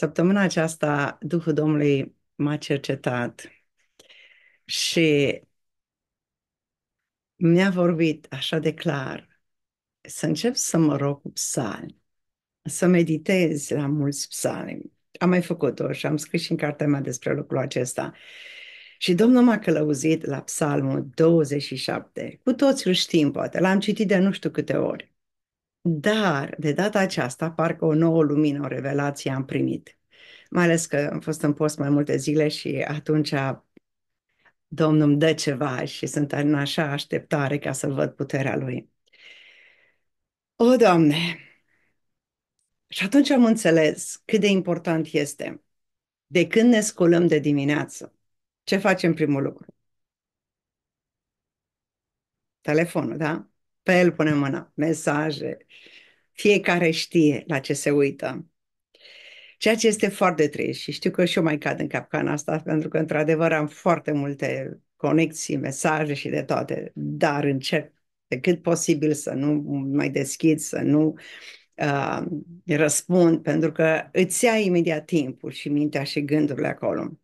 Săptămâna aceasta Duhul Domnului m-a cercetat și mi-a vorbit așa de clar să încep să mă rog cu psalmi, să meditez la mulți psalmi. Am mai făcut-o și am scris și în cartea mea despre lucrul acesta. Și Domnul m-a călăuzit la psalmul 27. Cu toți îl știm, poate, l-am citit de nu știu câte ori. Dar, de data aceasta, parcă o nouă lumină, o revelație am primit. Mai ales că am fost în post mai multe zile și atunci Domnul îmi dă ceva și sunt în așa așteptare ca să văd puterea Lui. O, Doamne! Și atunci am înțeles cât de important este de când ne sculăm de dimineață, ce facem primul lucru? Telefonul, da? El punem mâna, mesaje. Fiecare știe la ce se uită. Ceea ce este foarte trist și știu că și eu mai cad în capcana asta pentru că într-adevăr am foarte multe conexii, mesaje și de toate, dar încerc pe cât posibil să nu mai deschid, să nu uh, răspund, pentru că îți ia imediat timpul și mintea și gândurile acolo.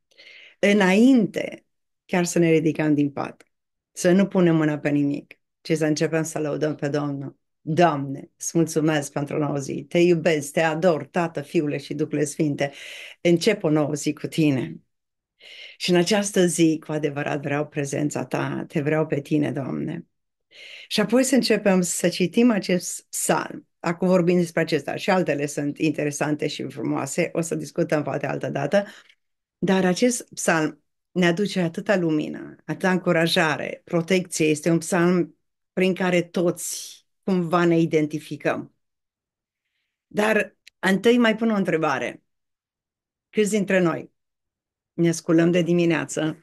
Înainte chiar să ne ridicăm din pat, să nu punem mâna pe nimic ci să începem să lăudăm pe Domnul. Doamne, îți mulțumesc pentru o nouă zi, te iubesc, te ador, Tată, Fiule și Duhul Sfinte. Încep o nouă zi cu tine. Și în această zi, cu adevărat, vreau prezența ta, te vreau pe tine, Doamne. Și apoi să începem să citim acest psalm. Acum vorbim despre acesta și altele sunt interesante și frumoase, o să discutăm poate altă dată, dar acest psalm ne aduce atâta lumină, atâta încurajare, protecție, este un psalm prin care toți cumva ne identificăm. Dar întâi mai pun o întrebare. Câți dintre noi ne sculăm de dimineață?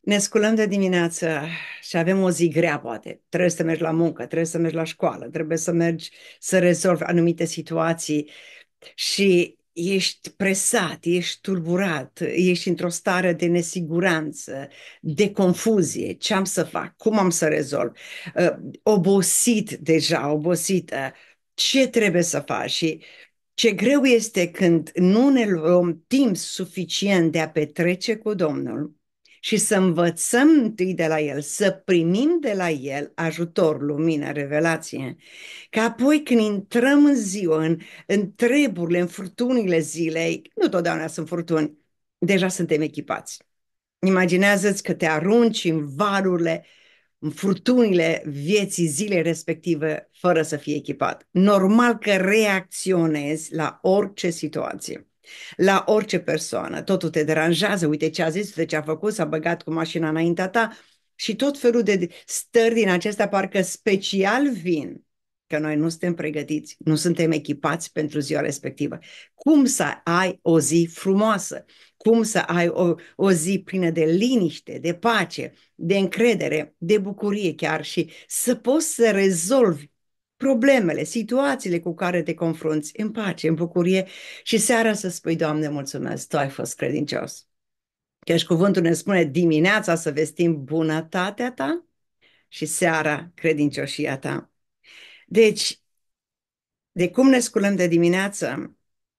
Ne sculăm de dimineață și avem o zi grea, poate. Trebuie să mergi la muncă, trebuie să mergi la școală, trebuie să mergi să rezolvi anumite situații și ești presat, ești tulburat, ești într-o stare de nesiguranță, de confuzie, ce am să fac, cum am să rezolv, uh, obosit deja, obosită, ce trebuie să faci și ce greu este când nu ne luăm timp suficient de a petrece cu Domnul și să învățăm întâi de la El, să primim de la El ajutor, lumină, revelație, că apoi când intrăm în ziua, în, în treburile, în furtunile zilei, nu totdeauna sunt furtuni, deja suntem echipați. Imaginează-ți că te arunci în valurile, în furtunile vieții zilei respective fără să fii echipat. Normal că reacționezi la orice situație la orice persoană. Totul te deranjează, uite ce a zis, uite ce a făcut, s-a băgat cu mașina înaintea ta și tot felul de stări din acestea parcă special vin că noi nu suntem pregătiți, nu suntem echipați pentru ziua respectivă. Cum să ai o zi frumoasă? Cum să ai o, o zi plină de liniște, de pace, de încredere, de bucurie chiar și să poți să rezolvi problemele, situațiile cu care te confrunți în pace, în bucurie și seara să spui, Doamne, mulțumesc, Tu ai fost credincios. Căci cuvântul ne spune dimineața să vestim bunătatea ta și seara credincioșia ta. Deci, de cum ne sculăm de dimineață,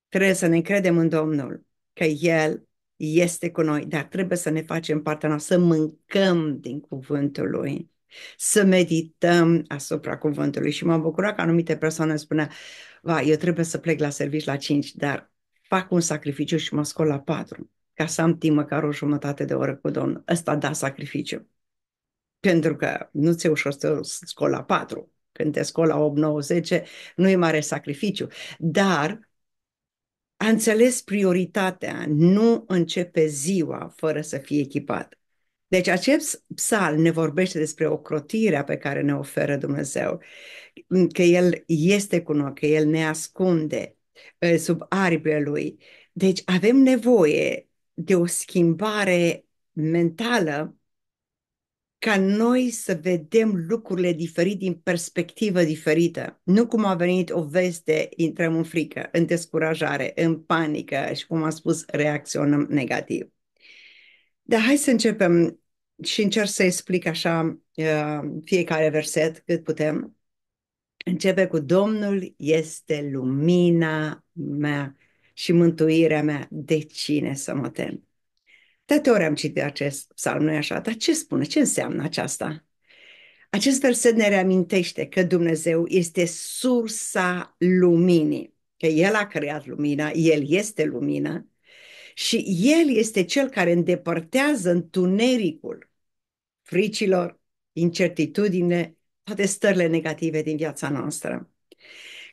trebuie să ne credem în Domnul, că El este cu noi, dar trebuie să ne facem partea noastră, să mâncăm din cuvântul Lui să medităm asupra cuvântului. Și mă bucura că anumite persoane spunea, va, eu trebuie să plec la servici la 5, dar fac un sacrificiu și mă scol la 4, ca să am timp măcar o jumătate de oră cu Domnul. Ăsta da sacrificiu. Pentru că nu ți-e ușor să scol la 4. Când te scol la 8, 9, 10, nu e mare sacrificiu. Dar a înțeles prioritatea, nu începe ziua fără să fie echipat. Deci acest psalm ne vorbește despre ocrotirea pe care ne oferă Dumnezeu, că El este cu noi, că El ne ascunde sub aripile Lui. Deci avem nevoie de o schimbare mentală ca noi să vedem lucrurile diferit din perspectivă diferită. Nu cum a venit o veste, intrăm în frică, în descurajare, în panică și, cum am spus, reacționăm negativ. Dar hai să începem și încerc să explic așa uh, fiecare verset cât putem. Începe cu Domnul este lumina mea și mântuirea mea, de cine să mă tem? Tate ori am citit acest psalm, nu așa? Dar ce spune? Ce înseamnă aceasta? Acest verset ne reamintește că Dumnezeu este sursa luminii, că El a creat lumina, El este lumină și El este Cel care îndepărtează întunericul fricilor, incertitudine, toate stările negative din viața noastră.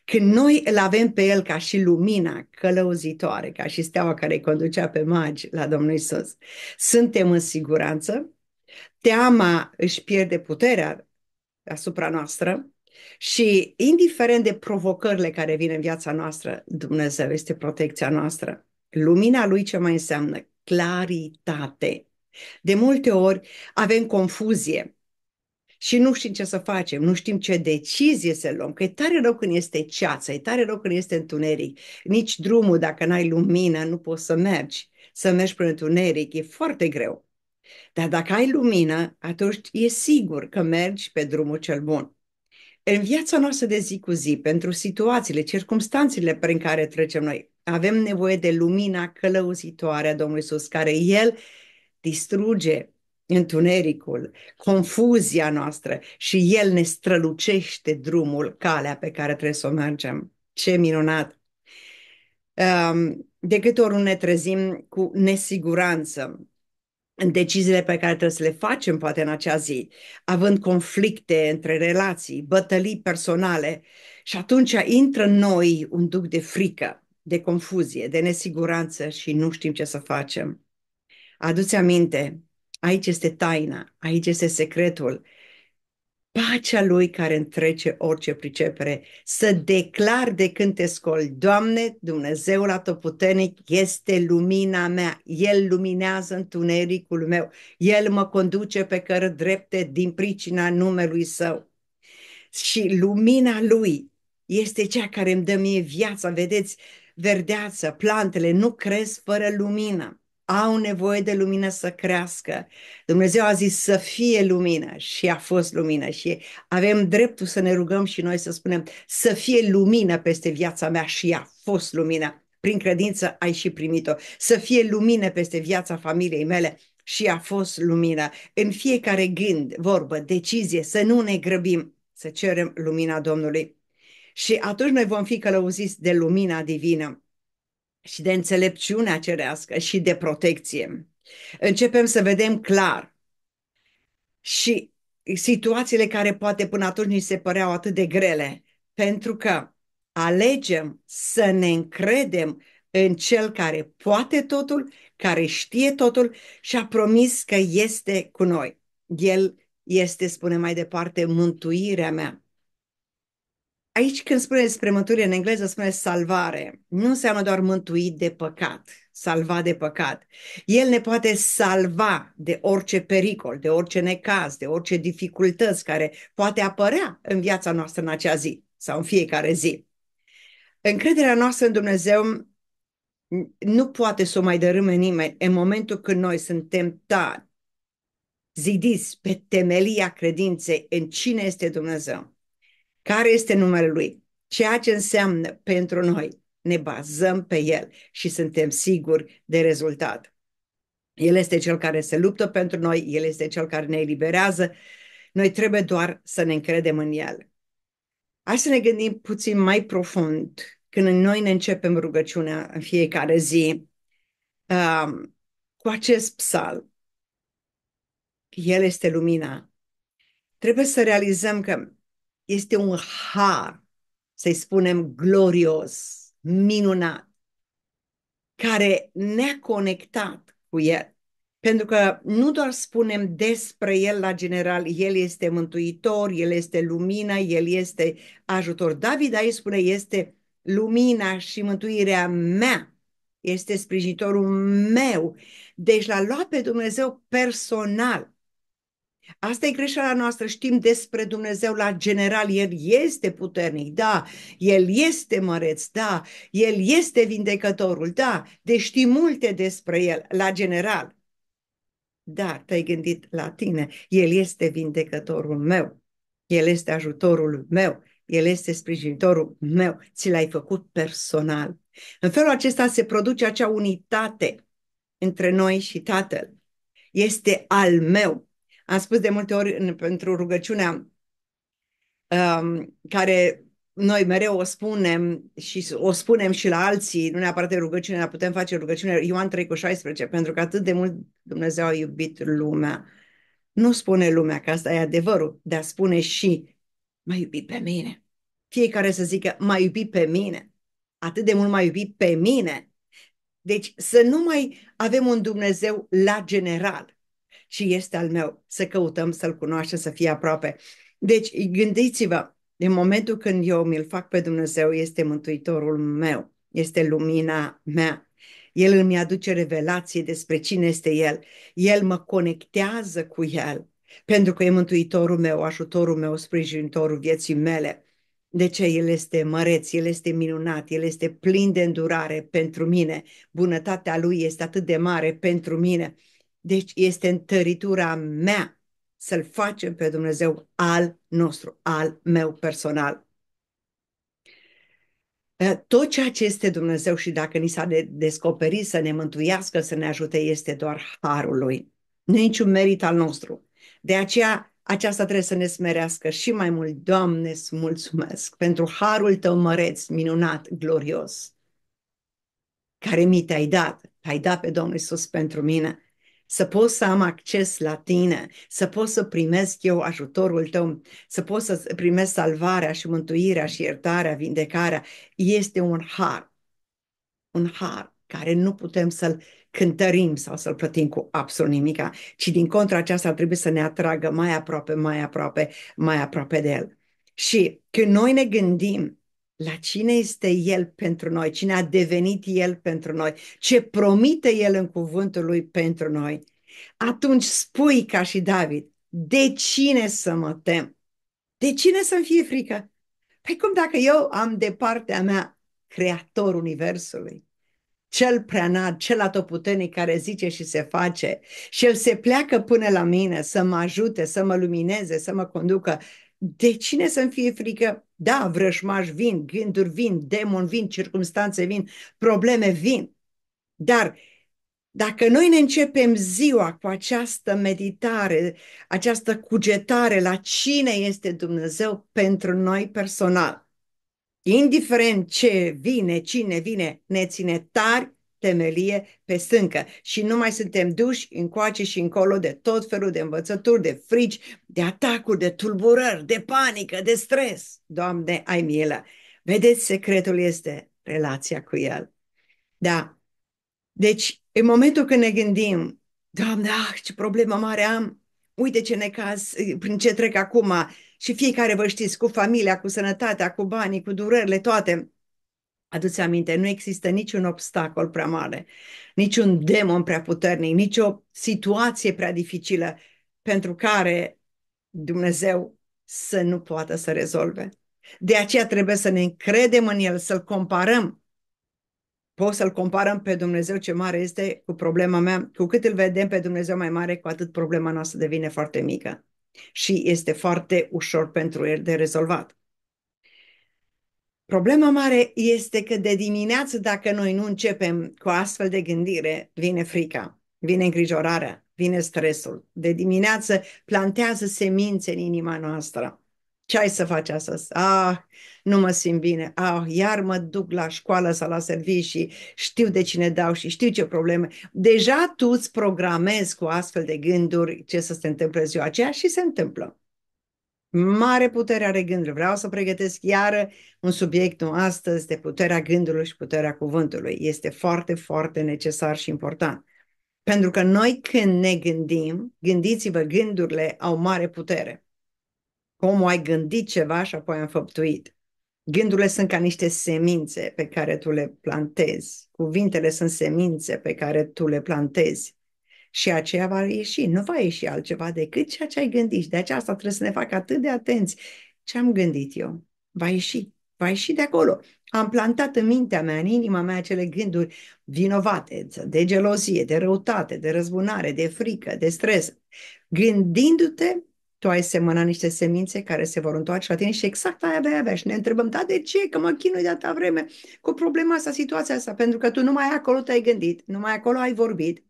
Când noi îl avem pe El ca și lumina călăuzitoare, ca și steaua care îi conducea pe magi la Domnul Isus, suntem în siguranță, teama își pierde puterea asupra noastră și indiferent de provocările care vin în viața noastră, Dumnezeu este protecția noastră. Lumina lui ce mai înseamnă? Claritate. De multe ori avem confuzie și nu știm ce să facem, nu știm ce decizie să luăm, că e tare rău când este ceață, e tare rău când este întuneric, nici drumul, dacă n-ai lumină, nu poți să mergi, să mergi prin întuneric, e foarte greu. Dar dacă ai lumină, atunci e sigur că mergi pe drumul cel bun. În viața noastră de zi cu zi, pentru situațiile, circumstanțele prin care trecem noi, avem nevoie de lumina călăuzitoare a Domnului Iisus, care El distruge întunericul, confuzia noastră și El ne strălucește drumul, calea pe care trebuie să o mergem. Ce minunat! De câte ori ne trezim cu nesiguranță în deciziile pe care trebuie să le facem poate în acea zi, având conflicte între relații, bătălii personale și atunci intră în noi un duc de frică de confuzie, de nesiguranță și nu știm ce să facem. Aduți aminte, aici este taina, aici este secretul. Pacea lui care întrece orice pricepere, să declar de când te scoli, Doamne, Dumnezeul atotputernic este lumina mea, El luminează întunericul meu, El mă conduce pe cără drepte din pricina numelui Său. Și lumina Lui este cea care îmi dă mie viața, vedeți, verdeață, plantele nu cresc fără lumină. Au nevoie de lumină să crească. Dumnezeu a zis să fie lumină și a fost lumină și avem dreptul să ne rugăm și noi să spunem să fie lumină peste viața mea și a fost lumină. Prin credință ai și primit-o. Să fie lumină peste viața familiei mele și a fost lumină. În fiecare gând, vorbă, decizie, să nu ne grăbim, să cerem lumina Domnului. Și atunci noi vom fi călăuziți de lumina divină și de înțelepciunea cerească și de protecție. Începem să vedem clar și situațiile care poate până atunci ni se păreau atât de grele, pentru că alegem să ne încredem în cel care poate totul, care știe totul și a promis că este cu noi. El este, spune mai departe, mântuirea mea. Aici când spune despre mântuire în engleză, spune salvare. Nu înseamnă doar mântuit de păcat, salva de păcat. El ne poate salva de orice pericol, de orice necaz, de orice dificultăți care poate apărea în viața noastră în acea zi sau în fiecare zi. Încrederea noastră în Dumnezeu nu poate să o mai dărâme nimeni în momentul când noi suntem tari, zidiți pe temelia credinței în cine este Dumnezeu care este numele Lui, ceea ce înseamnă pentru noi. Ne bazăm pe El și suntem siguri de rezultat. El este Cel care se luptă pentru noi, El este Cel care ne eliberează. Noi trebuie doar să ne încredem în El. Hai să ne gândim puțin mai profund când noi ne începem rugăciunea în fiecare zi um, cu acest psal. El este lumina. Trebuie să realizăm că este un har, să-i spunem, glorios, minunat, care ne-a conectat cu El. Pentru că nu doar spunem despre El la general, El este mântuitor, El este lumina, El este ajutor. David aici spune, este lumina și mântuirea mea, este sprijinitorul meu. Deci l-a luat pe Dumnezeu personal. Asta e greșeala noastră, știm despre Dumnezeu la general, El este puternic, da, El este măreț, da, El este vindecătorul, da, deci știi multe despre El la general. Dar te-ai gândit la tine, El este vindecătorul meu, El este ajutorul meu, El este sprijinitorul meu, ți l-ai făcut personal. În felul acesta se produce acea unitate între noi și Tatăl. Este al meu, am spus de multe ori în, pentru rugăciunea um, care noi mereu o spunem și o spunem și la alții, nu neapărat de rugăciune, dar putem face rugăciune, Ioan 3 cu 16, pentru că atât de mult Dumnezeu a iubit lumea. Nu spune lumea că asta e adevărul, dar spune și m-a iubit pe mine. Fiecare să zică m-a iubit pe mine. Atât de mult m-a iubit pe mine. Deci să nu mai avem un Dumnezeu la general, și este al meu, să căutăm să-L cunoaștem, să fie aproape. Deci, gândiți-vă, în momentul când eu mi-l fac pe Dumnezeu, este Mântuitorul meu, este lumina mea. El îmi aduce revelație despre cine este El. El mă conectează cu El, pentru că e Mântuitorul meu, ajutorul meu, sprijinitorul vieții mele. De ce? El este măreț, El este minunat, El este plin de îndurare pentru mine. Bunătatea Lui este atât de mare pentru mine. Deci este întăritura mea să-L facem pe Dumnezeu al nostru, al meu personal. Ă, tot ceea ce este Dumnezeu și dacă ni s-a descoperit să ne mântuiască, să ne ajute, este doar harul Lui. Nu niciun merit al nostru. De aceea aceasta trebuie să ne smerească și mai mult. Doamne, îți mulțumesc pentru harul Tău măreț, minunat, glorios, care mi te-ai dat. Ai dat pe Domnul Isus pentru mine să pot să am acces la tine, să pot să primesc eu ajutorul tău, să pot să primesc salvarea și mântuirea și iertarea, vindecarea, este un har. Un har care nu putem să-l cântărim sau să-l plătim cu absolut nimica, ci din contra aceasta ar trebui să ne atragă mai aproape, mai aproape, mai aproape de el. Și când noi ne gândim la cine este El pentru noi, cine a devenit El pentru noi, ce promite El în cuvântul Lui pentru noi, atunci spui ca și David, de cine să mă tem? De cine să-mi fie frică? Păi cum dacă eu am de partea mea Creator Universului, cel preanat, cel atotputernic care zice și se face și el se pleacă până la mine să mă ajute, să mă lumineze, să mă conducă, de cine să-mi fie frică da, vrășmași vin, gânduri vin, demon vin, circumstanțe vin, probleme vin. Dar dacă noi ne începem ziua cu această meditare, această cugetare la cine este Dumnezeu pentru noi personal, indiferent ce vine, cine vine, ne ține tari temelie pe sâncă și nu mai suntem duși încoace și încolo de tot felul de învățături, de frici, de atacuri, de tulburări, de panică, de stres. Doamne, ai milă! Vedeți, secretul este relația cu El. Da. Deci, în momentul când ne gândim, Doamne, ah, ce problemă mare am, uite ce necaz, prin ce trec acum, și fiecare vă știți, cu familia, cu sănătatea, cu banii, cu durerile, toate, Aduți aminte, nu există niciun obstacol prea mare, niciun demon prea puternic, nicio situație prea dificilă pentru care Dumnezeu să nu poată să rezolve. De aceea trebuie să ne încredem în El, să-L comparăm. Poți să-L comparăm pe Dumnezeu ce mare este cu problema mea. Cu cât îl vedem pe Dumnezeu mai mare, cu atât problema noastră devine foarte mică și este foarte ușor pentru El de rezolvat. Problema mare este că de dimineață, dacă noi nu începem cu astfel de gândire, vine frica, vine îngrijorarea, vine stresul. De dimineață plantează semințe în inima noastră. Ce ai să faci astăzi? Ah, nu mă simt bine. Ah, iar mă duc la școală sau la servicii. și știu de cine dau și știu ce probleme. Deja tu îți programezi cu astfel de gânduri ce să se întâmple ziua aceea și se întâmplă mare puterea are gândul. Vreau să pregătesc iară un subiect nu astăzi de puterea gândului și puterea cuvântului. Este foarte, foarte necesar și important. Pentru că noi când ne gândim, gândiți-vă, gândurile au mare putere. Cum ai gândit ceva și apoi am făptuit. Gândurile sunt ca niște semințe pe care tu le plantezi. Cuvintele sunt semințe pe care tu le plantezi și aceea va ieși. Nu va ieși altceva decât ceea ce ai gândit. Și de aceasta trebuie să ne fac atât de atenți. Ce am gândit eu? Va ieși. Va ieși de acolo. Am plantat în mintea mea, în inima mea, acele gânduri vinovate, de gelozie, de răutate, de răzbunare, de frică, de stres. Gândindu-te, tu ai semănat niște semințe care se vor întoarce la tine și exact aia vei avea. Și ne întrebăm, da, de ce? Că mă chinui de atâta vreme cu problema asta, situația asta, pentru că tu numai acolo te-ai gândit, numai acolo ai vorbit,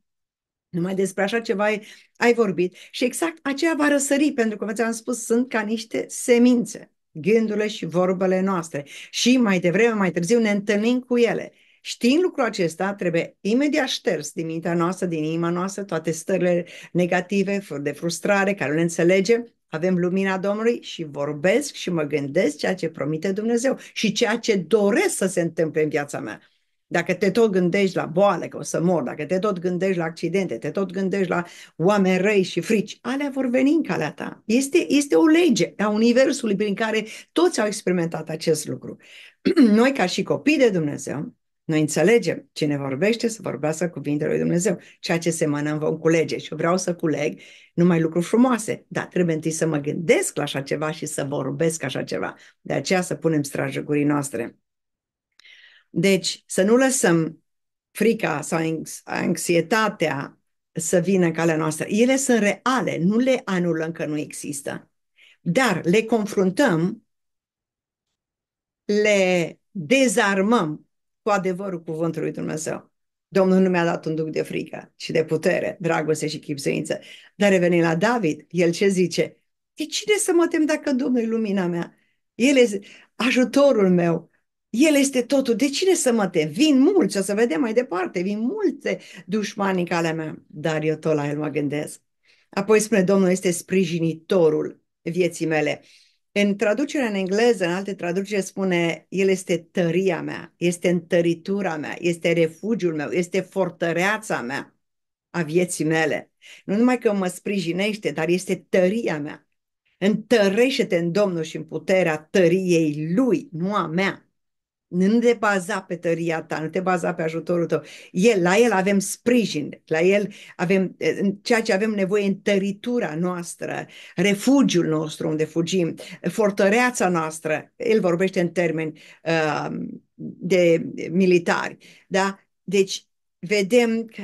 numai despre așa ceva ai, ai vorbit și exact aceea va răsări, pentru că, cum ți-am spus, sunt ca niște semințe, gândurile și vorbele noastre. Și mai devreme, mai târziu, ne întâlnim cu ele. Știind lucrul acesta, trebuie imediat șters din mintea noastră, din inima noastră, toate stările negative, de frustrare, care nu le înțelegem, avem lumina Domnului și vorbesc și mă gândesc ceea ce promite Dumnezeu și ceea ce doresc să se întâmple în viața mea. Dacă te tot gândești la boală, că o să mor, dacă te tot gândești la accidente, te tot gândești la oameni răi și frici, alea vor veni în calea ta. Este, este o lege a Universului prin care toți au experimentat acest lucru. Noi, ca și copii de Dumnezeu, noi înțelegem cine vorbește să vorbească cuvintele lui Dumnezeu. Ceea ce se semănăm vom culege și eu vreau să culeg numai lucruri frumoase, dar trebuie întâi să mă gândesc la așa ceva și să vorbesc așa ceva. De aceea să punem strajă gurii noastre. Deci să nu lăsăm frica sau anxietatea să vină în calea noastră. Ele sunt reale, nu le anulăm că nu există. Dar le confruntăm, le dezarmăm cu adevărul cuvântului Dumnezeu. Domnul nu mi-a dat un duc de frică, și de putere, dragoste și chipsuință. Dar revenind la David, el ce zice? De cine să mă tem dacă Domnul e lumina mea? El e ajutorul meu, el este totul. De cine să mă tem? Vin mulți, o să vedem mai departe, vin multe dușmani în calea mea, dar eu tot la el mă gândesc. Apoi spune, Domnul este sprijinitorul vieții mele. În traducerea în engleză, în alte traduceri spune, El este tăria mea, este întăritura mea, este refugiul meu, este fortăreața mea a vieții mele. Nu numai că mă sprijinește, dar este tăria mea. Întărește-te în Domnul și în puterea tăriei Lui, nu a mea nu te baza pe tăria ta, nu te baza pe ajutorul tău. El, la el avem sprijin, la el avem ceea ce avem nevoie în tăritura noastră, refugiul nostru unde fugim, fortăreața noastră. El vorbește în termeni uh, de militari. Da? Deci vedem că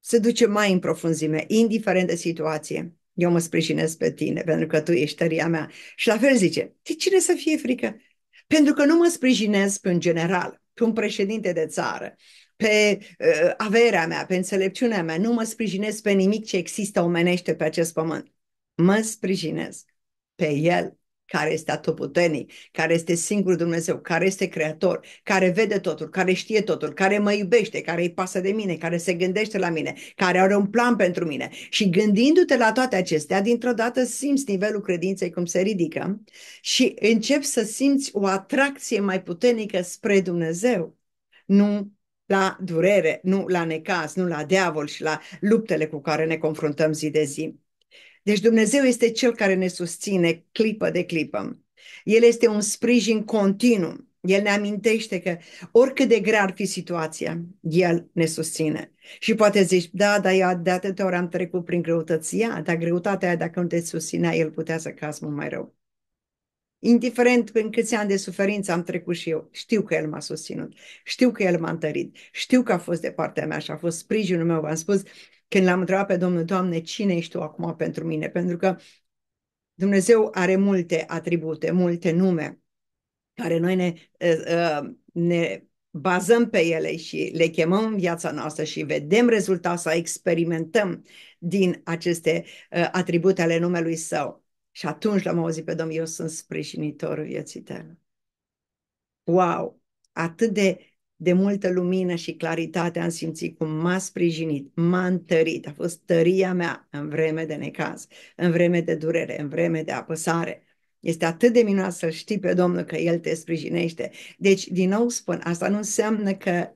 se duce mai în profunzime, indiferent de situație. Eu mă sprijinesc pe tine pentru că tu ești tăria mea. Și la fel zice, de cine să fie frică? pentru că nu mă sprijinesc pe un general, pe un președinte de țară, pe uh, averea mea, pe înțelepciunea mea, nu mă sprijinesc pe nimic ce există omenește pe acest pământ. Mă sprijinesc pe el care este atotputernic, care este singurul Dumnezeu, care este creator, care vede totul, care știe totul, care mă iubește, care îi pasă de mine, care se gândește la mine, care are un plan pentru mine. Și gândindu-te la toate acestea, dintr-o dată simți nivelul credinței cum se ridică și începi să simți o atracție mai puternică spre Dumnezeu, nu la durere, nu la necaz, nu la diavol și la luptele cu care ne confruntăm zi de zi. Deci Dumnezeu este Cel care ne susține clipă de clipă. El este un sprijin continuu. El ne amintește că oricât de grea ar fi situația, El ne susține. Și poate zici, da, dar eu de atâtea ori am trecut prin greutăția, dar greutatea aia, dacă nu te susținea, El putea să cazi mult mai rău. Indiferent în câți ani de suferință am trecut și eu, știu că El m-a susținut, știu că El m-a întărit, știu că a fost de partea mea și a fost sprijinul meu, v-am spus, când l-am întrebat pe Domnul, Doamne, cine ești tu acum pentru mine? Pentru că Dumnezeu are multe atribute, multe nume care noi ne, ne bazăm pe ele și le chemăm în viața noastră și vedem rezultat sau experimentăm din aceste atribute ale numelui Său. Și atunci l-am auzit pe Domnul, eu sunt sprijinitorul vieții tale. Wow! Atât de de multă lumină și claritate am simțit cum m-a sprijinit, m-a întărit, a fost tăria mea în vreme de necaz, în vreme de durere, în vreme de apăsare. Este atât de minunat să știi pe Domnul că El te sprijinește. Deci, din nou spun, asta nu înseamnă că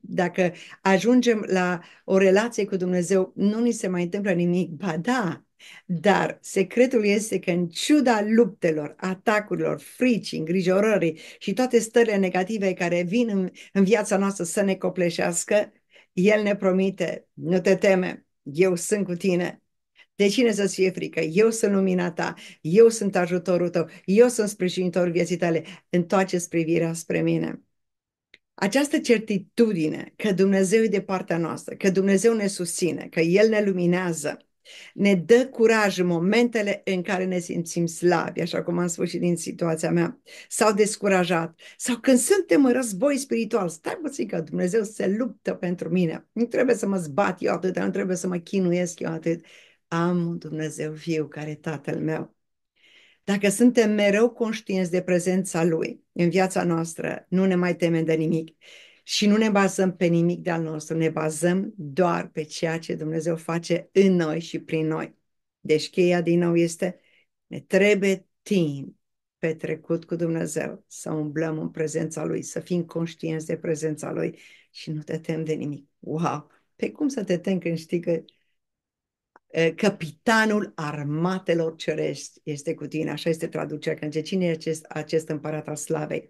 dacă ajungem la o relație cu Dumnezeu, nu ni se mai întâmplă nimic. Ba da, dar secretul este că în ciuda luptelor, atacurilor, fricii, îngrijorării și toate stările negative care vin în, în viața noastră să ne copleșească, El ne promite, nu te teme, eu sunt cu tine, de cine să-ți fie frică? Eu sunt lumina ta, eu sunt ajutorul tău, eu sunt sprijinitorul vieții tale. Întoarce privirea spre mine. Această certitudine că Dumnezeu e de partea noastră, că Dumnezeu ne susține, că El ne luminează, ne dă curaj în momentele în care ne simțim slabi, așa cum am spus și din situația mea, sau descurajat, sau când suntem în război spiritual. Stai puțin că Dumnezeu se luptă pentru mine. Nu trebuie să mă zbat eu atât, nu trebuie să mă chinuiesc eu atât. Am un Dumnezeu viu care e Tatăl meu. Dacă suntem mereu conștienți de prezența Lui în viața noastră, nu ne mai temem de nimic și nu ne bazăm pe nimic de-al nostru, ne bazăm doar pe ceea ce Dumnezeu face în noi și prin noi. Deci cheia din nou este, ne trebuie timp petrecut cu Dumnezeu, să umblăm în prezența Lui, să fim conștienți de prezența Lui și nu te tem de nimic. Wow! Pe cum să te tem când știi că capitanul armatelor cerești este cu tine, așa este traducerea, când ce cine e acest, acest împărat al slavei?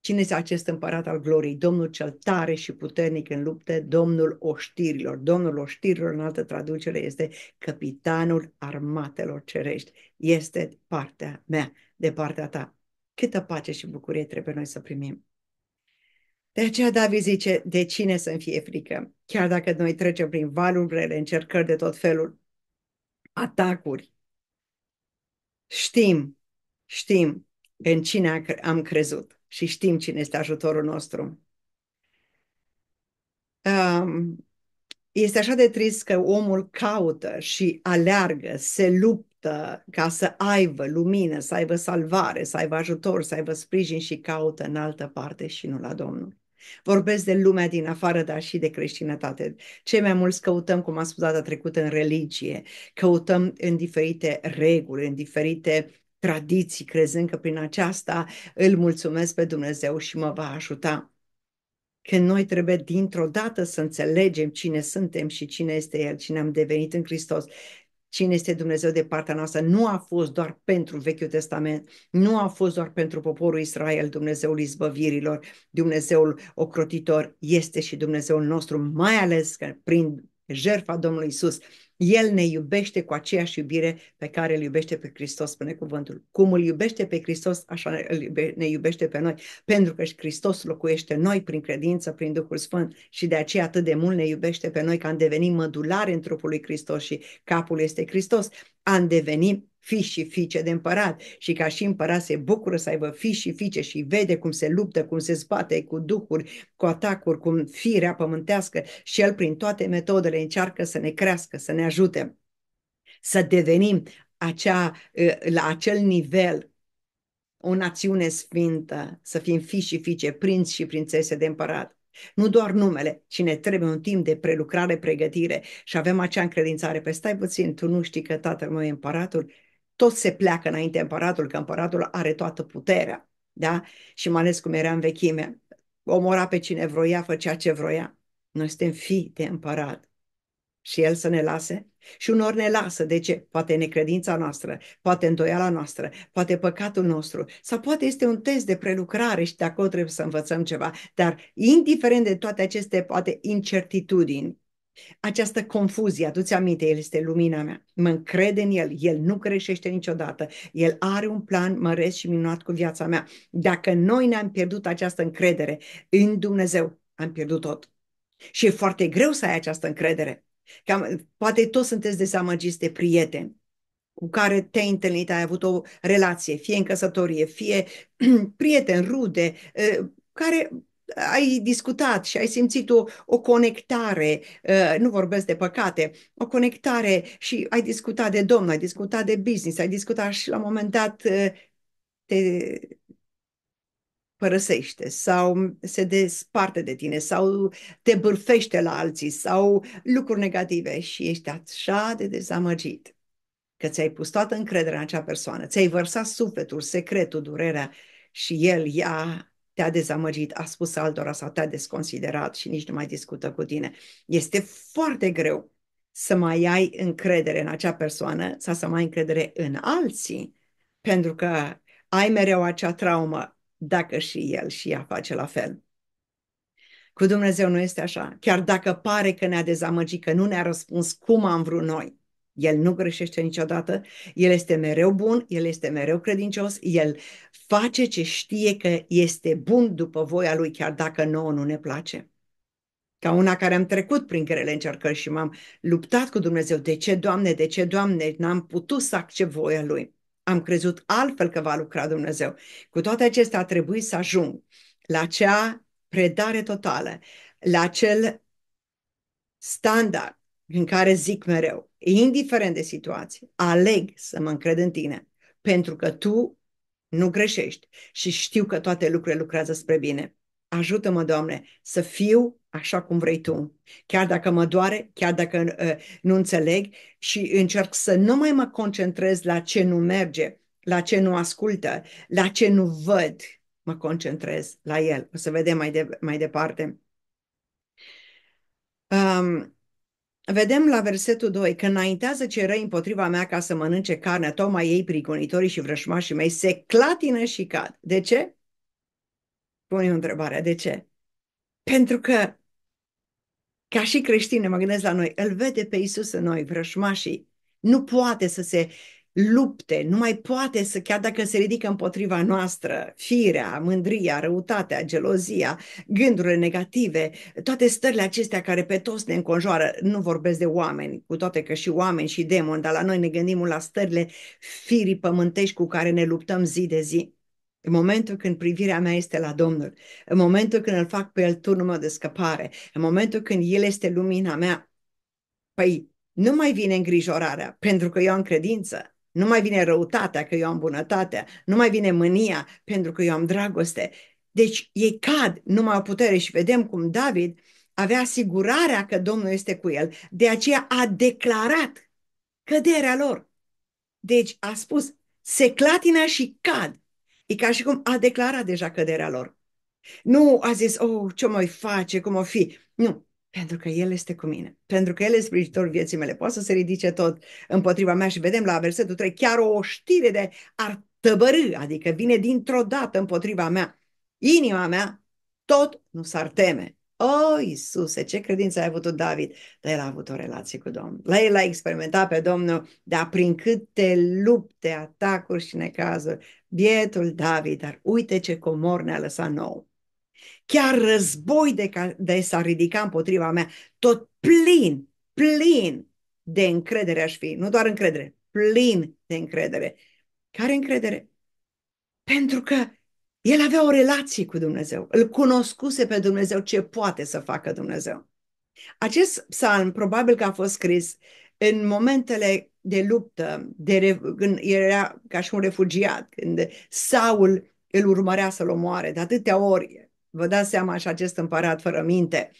Cine este acest împărat al gloriei? Domnul cel tare și puternic în lupte, Domnul oștirilor. Domnul oștirilor, în altă traducere, este capitanul armatelor cerești. Este partea mea, de partea ta. Câtă pace și bucurie trebuie noi să primim. De aceea David zice, de cine să-mi fie frică? Chiar dacă noi trecem prin valuri rele, încercări de tot felul, atacuri, știm, știm în cine am crezut și știm cine este ajutorul nostru. Este așa de trist că omul caută și aleargă, se luptă ca să aibă lumină, să aibă salvare, să aibă ajutor, să aibă sprijin și caută în altă parte și nu la Domnul. Vorbesc de lumea din afară, dar și de creștinătate. Cei mai mulți căutăm, cum am spus data trecută, în religie, căutăm în diferite reguli, în diferite tradiții, crezând că prin aceasta îl mulțumesc pe Dumnezeu și mă va ajuta. că noi trebuie dintr-o dată să înțelegem cine suntem și cine este El, cine am devenit în Hristos, cine este Dumnezeu de partea noastră, nu a fost doar pentru Vechiul Testament, nu a fost doar pentru poporul Israel, Dumnezeul izbăvirilor, Dumnezeul ocrotitor, este și Dumnezeul nostru, mai ales că prin jertfa Domnului Isus el ne iubește cu aceeași iubire pe care îl iubește pe Hristos, spune cuvântul. Cum îl iubește pe Hristos, așa ne iubește pe noi, pentru că și Hristos locuiește noi prin credință, prin Duhul Sfânt și de aceea atât de mult ne iubește pe noi că am devenit mădulare în trupul lui Hristos și capul este Hristos. Am devenit fi și fiice de împărat și ca și împărat se bucură să aibă fi și fiice și vede cum se luptă, cum se spate cu duhuri, cu atacuri, cum firea pământească și el prin toate metodele încearcă să ne crească, să ne ajute, să devenim acea, la acel nivel o națiune sfintă, să fim fi și fiice, prinți și prințese de împărat. Nu doar numele, ci ne trebuie un timp de prelucrare, pregătire și avem acea încredințare. Pe stai puțin, tu nu știi că tatăl meu e împăratul? Tot se pleacă înainte împăratul, că împăratul are toată puterea. Da? Și mai ales cum era în vechime, omora pe cine vroia, făcea ce vroia. Noi suntem fi de împărat. Și el să ne lase? Și unor ne lasă. De ce? Poate necredința noastră, poate îndoiala noastră, poate păcatul nostru, sau poate este un test de prelucrare și de acolo trebuie să învățăm ceva. Dar, indiferent de toate aceste, poate, incertitudini, această confuzie, aduți aminte, El este lumina mea, mă încred în El, El nu greșește niciodată, El are un plan măresc și minunat cu viața mea. Dacă noi ne-am pierdut această încredere în Dumnezeu, am pierdut tot. Și e foarte greu să ai această încredere. Cam, poate toți sunteți dezamăgiți de prieteni cu care te-ai întâlnit, ai avut o relație, fie în căsătorie, fie prieteni rude, eh, care ai discutat și ai simțit o, o conectare, uh, nu vorbesc de păcate, o conectare și ai discutat de domn, ai discutat de business, ai discutat și la un moment dat uh, te părăsește sau se desparte de tine sau te bârfește la alții sau lucruri negative și ești așa de dezamăgit că ți-ai pus toată încrederea în acea persoană, ți-ai vărsat sufletul, secretul, durerea și el, ea te-a dezamăgit, a spus altora sau te-a desconsiderat și nici nu mai discută cu tine. Este foarte greu să mai ai încredere în acea persoană sau să mai ai încredere în alții, pentru că ai mereu acea traumă dacă și el și ea face la fel. Cu Dumnezeu nu este așa. Chiar dacă pare că ne-a dezamăgit, că nu ne-a răspuns cum am vrut noi, el nu greșește niciodată, el este mereu bun, el este mereu credincios, el face ce știe că este bun după voia lui, chiar dacă nouă nu ne place. Ca una care am trecut prin grele încercări și m-am luptat cu Dumnezeu. De ce, Doamne, de ce, Doamne, n-am putut să accept voia Lui? Am crezut altfel că va lucra Dumnezeu. Cu toate acestea a trebuit să ajung la acea predare totală, la acel standard în care zic mereu, indiferent de situație, aleg să mă încred în tine, pentru că tu nu greșești și știu că toate lucrurile lucrează spre bine. Ajută-mă, Doamne, să fiu așa cum vrei Tu, chiar dacă mă doare, chiar dacă uh, nu înțeleg și încerc să nu mai mă concentrez la ce nu merge, la ce nu ascultă, la ce nu văd, mă concentrez la el. O să vedem mai, de, mai departe. Um, Vedem la versetul 2 că înaintează ce răi împotriva mea ca să mănânce carnea, tocmai ei, prigonitorii și vrășmașii mei, se clatină și cad. De ce? Pune întrebarea, de ce? Pentru că, ca și creștine, mă gândesc la noi, îl vede pe Isus în noi, vrășmașii, nu poate să se lupte, nu mai poate să, chiar dacă se ridică împotriva noastră, firea, mândria, răutatea, gelozia, gândurile negative, toate stările acestea care pe toți ne înconjoară, nu vorbesc de oameni, cu toate că și oameni și demoni, dar la noi ne gândim la stările firii pământești cu care ne luptăm zi de zi. În momentul când privirea mea este la Domnul, în momentul când îl fac pe el turnul meu de scăpare, în momentul când el este lumina mea, păi nu mai vine îngrijorarea, pentru că eu am credință, nu mai vine răutatea că eu am bunătatea, nu mai vine mânia pentru că eu am dragoste. Deci ei cad nu mai au putere și vedem cum David avea asigurarea că Domnul este cu el. De aceea a declarat căderea lor. Deci a spus, se clatină și cad. E ca și cum a declarat deja căderea lor. Nu a zis, oh, ce mai face, cum o fi. Nu, pentru că El este cu mine. Pentru că El este sprijinitorul vieții mele. Poate să se ridice tot împotriva mea și vedem la versetul 3 chiar o știre de ar tăbărâ, adică vine dintr-o dată împotriva mea. Inima mea tot nu s-ar teme. O, Iisuse, ce credință ai avut tu, David? Dar el a avut o relație cu Domnul. La el a experimentat pe Domnul, dar prin câte lupte, atacuri și necazuri. Bietul David, dar uite ce comor ne-a lăsat nou. Chiar război de, ca, de s-a ridicat împotriva mea, tot plin, plin de încredere aș fi. Nu doar încredere, plin de încredere. Care încredere? Pentru că el avea o relație cu Dumnezeu, îl cunoscuse pe Dumnezeu ce poate să facă Dumnezeu. Acest psalm probabil că a fost scris în momentele de luptă, de, când era ca și un refugiat, când Saul îl urmărea să-l omoare de atâtea ori, Vă dați seama și acest împărat fără minte.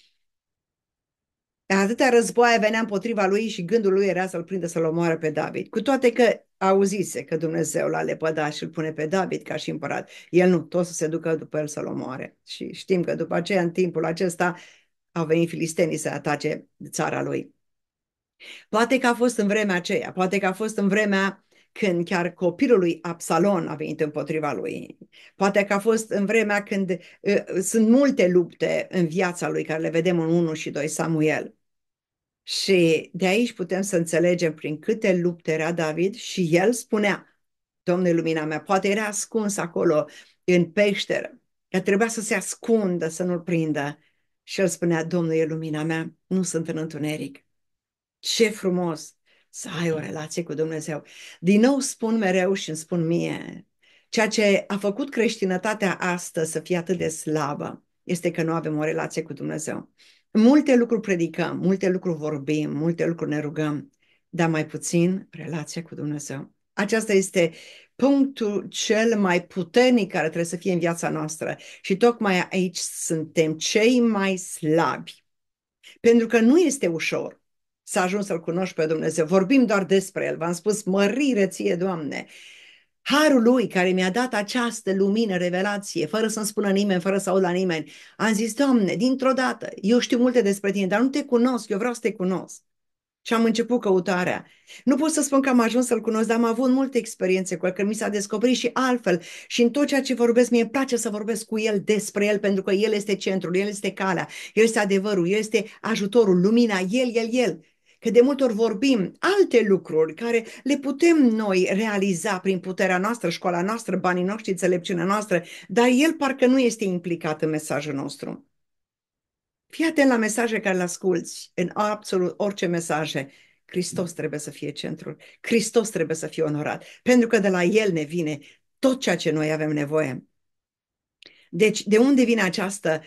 Atâtea războaie venea împotriva lui și gândul lui era să-l prindă să-l omoare pe David. Cu toate că auzise că Dumnezeu l-a lepădat și îl pune pe David ca și împărat. El nu, tot să se ducă după el să-l omoare. Și știm că după aceea, în timpul acesta, au venit filistenii să atace țara lui. Poate că a fost în vremea aceea, poate că a fost în vremea când chiar copilul lui Absalon a venit împotriva lui. Poate că a fost în vremea când uh, sunt multe lupte în viața lui, care le vedem în 1 și 2 Samuel. Și de aici putem să înțelegem prin câte lupte era David și el spunea, Domnul lumina mea, poate era ascuns acolo în peșteră, că trebuia să se ascundă, să nu-l prindă. Și el spunea, Domnul e lumina mea, nu sunt în întuneric. Ce frumos! să ai o relație cu Dumnezeu. Din nou spun mereu și îmi spun mie, ceea ce a făcut creștinătatea astăzi să fie atât de slabă este că nu avem o relație cu Dumnezeu. Multe lucruri predicăm, multe lucruri vorbim, multe lucruri ne rugăm, dar mai puțin relație cu Dumnezeu. Aceasta este punctul cel mai puternic care trebuie să fie în viața noastră și tocmai aici suntem cei mai slabi. Pentru că nu este ușor să ajungi să-L cunoști pe Dumnezeu. Vorbim doar despre El. V-am spus, mărire ție, Doamne! Harul Lui care mi-a dat această lumină, revelație, fără să-mi spună nimeni, fără să aud la nimeni, am zis, Doamne, dintr-o dată, eu știu multe despre Tine, dar nu Te cunosc, eu vreau să Te cunosc. Și am început căutarea. Nu pot să spun că am ajuns să-L cunosc, dar am avut multe experiențe cu El, că mi s-a descoperit și altfel. Și în tot ceea ce vorbesc, mie îmi place să vorbesc cu El despre El, pentru că El este centrul, El este calea, El este adevărul, El este ajutorul, lumina, El, El, El. Că de multe ori vorbim alte lucruri care le putem noi realiza prin puterea noastră, școala noastră, banii noștri, înțelepciunea noastră, dar el parcă nu este implicat în mesajul nostru. Fii atent la mesaje care le asculți, în absolut orice mesaje. Hristos trebuie să fie centrul. Hristos trebuie să fie onorat, pentru că de la El ne vine tot ceea ce noi avem nevoie. Deci, de unde vine această uh,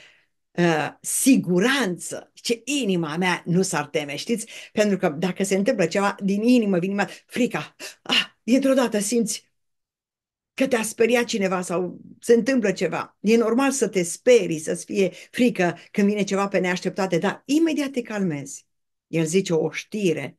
Ă, siguranță. Ce inima mea nu s-ar teme, știți? Pentru că dacă se întâmplă ceva din inimă, vine inima, frica. Ah, dintr-o dată simți că te-a speriat cineva sau se întâmplă ceva. E normal să te sperii, să-ți fie frică când vine ceva pe neașteptate, dar imediat te calmezi. El zice o știre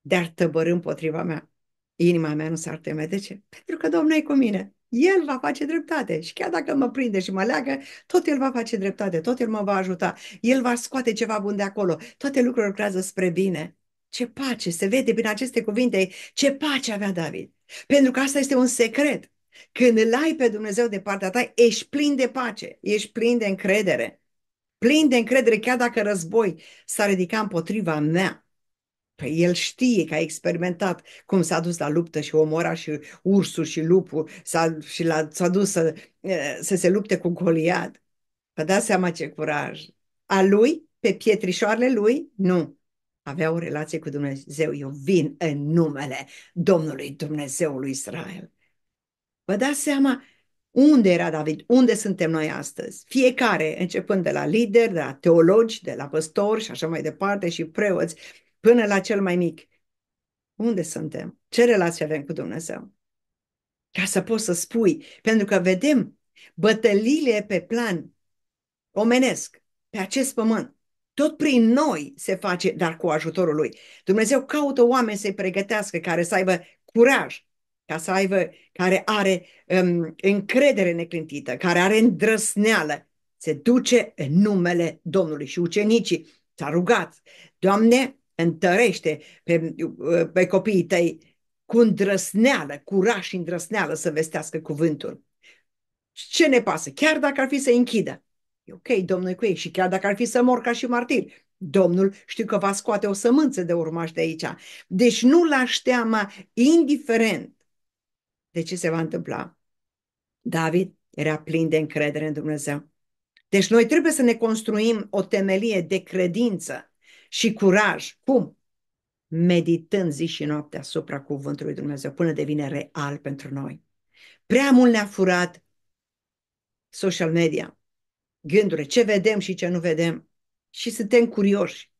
de-ar tăbăr împotriva mea. Inima mea nu s-ar teme. De ce? Pentru că Domnul e cu mine. El va face dreptate și chiar dacă mă prinde și mă leagă, tot El va face dreptate, tot El mă va ajuta, El va scoate ceva bun de acolo, toate lucrurile lucrează spre bine. Ce pace, se vede prin aceste cuvinte, ce pace avea David. Pentru că asta este un secret. Când îl ai pe Dumnezeu de partea ta, ești plin de pace, ești plin de încredere. Plin de încredere, chiar dacă război s-a ridicat împotriva mea el știe că a experimentat cum s-a dus la luptă și omora și ursul și lupul s-a, și la, s-a dus să, să se lupte cu Goliat. Vă dați seama ce curaj. A lui, pe pietrișoarele lui, nu. Avea o relație cu Dumnezeu. Eu vin în numele Domnului Dumnezeului Israel. Vă dați seama unde era David, unde suntem noi astăzi. Fiecare, începând de la lideri, de la teologi, de la păstori și așa mai departe și preoți, până la cel mai mic. Unde suntem? Ce relație avem cu Dumnezeu? Ca să poți să spui, pentru că vedem bătăliile pe plan omenesc, pe acest pământ, tot prin noi se face, dar cu ajutorul lui. Dumnezeu caută oameni să-i pregătească, care să aibă curaj, ca să aibă, care are um, încredere neclintită, care are îndrăsneală, se duce în numele Domnului. Și ucenicii s-a rugat, Doamne, întărește pe, uh, pe copiii tăi cu îndrăsneală, curaj și îndrăsneală să vestească cuvântul. Ce ne pasă? Chiar dacă ar fi să închidă. E ok, Domnul cu ei. Și chiar dacă ar fi să mor ca și martir, Domnul știu că va scoate o sămânță de urmași de aici. Deci nu lași teama indiferent de ce se va întâmpla. David era plin de încredere în Dumnezeu. Deci noi trebuie să ne construim o temelie de credință și curaj. Cum? Meditând zi și noapte asupra cuvântului Dumnezeu până devine real pentru noi. Prea mult ne-a furat social media, gândurile, ce vedem și ce nu vedem. Și suntem curioși.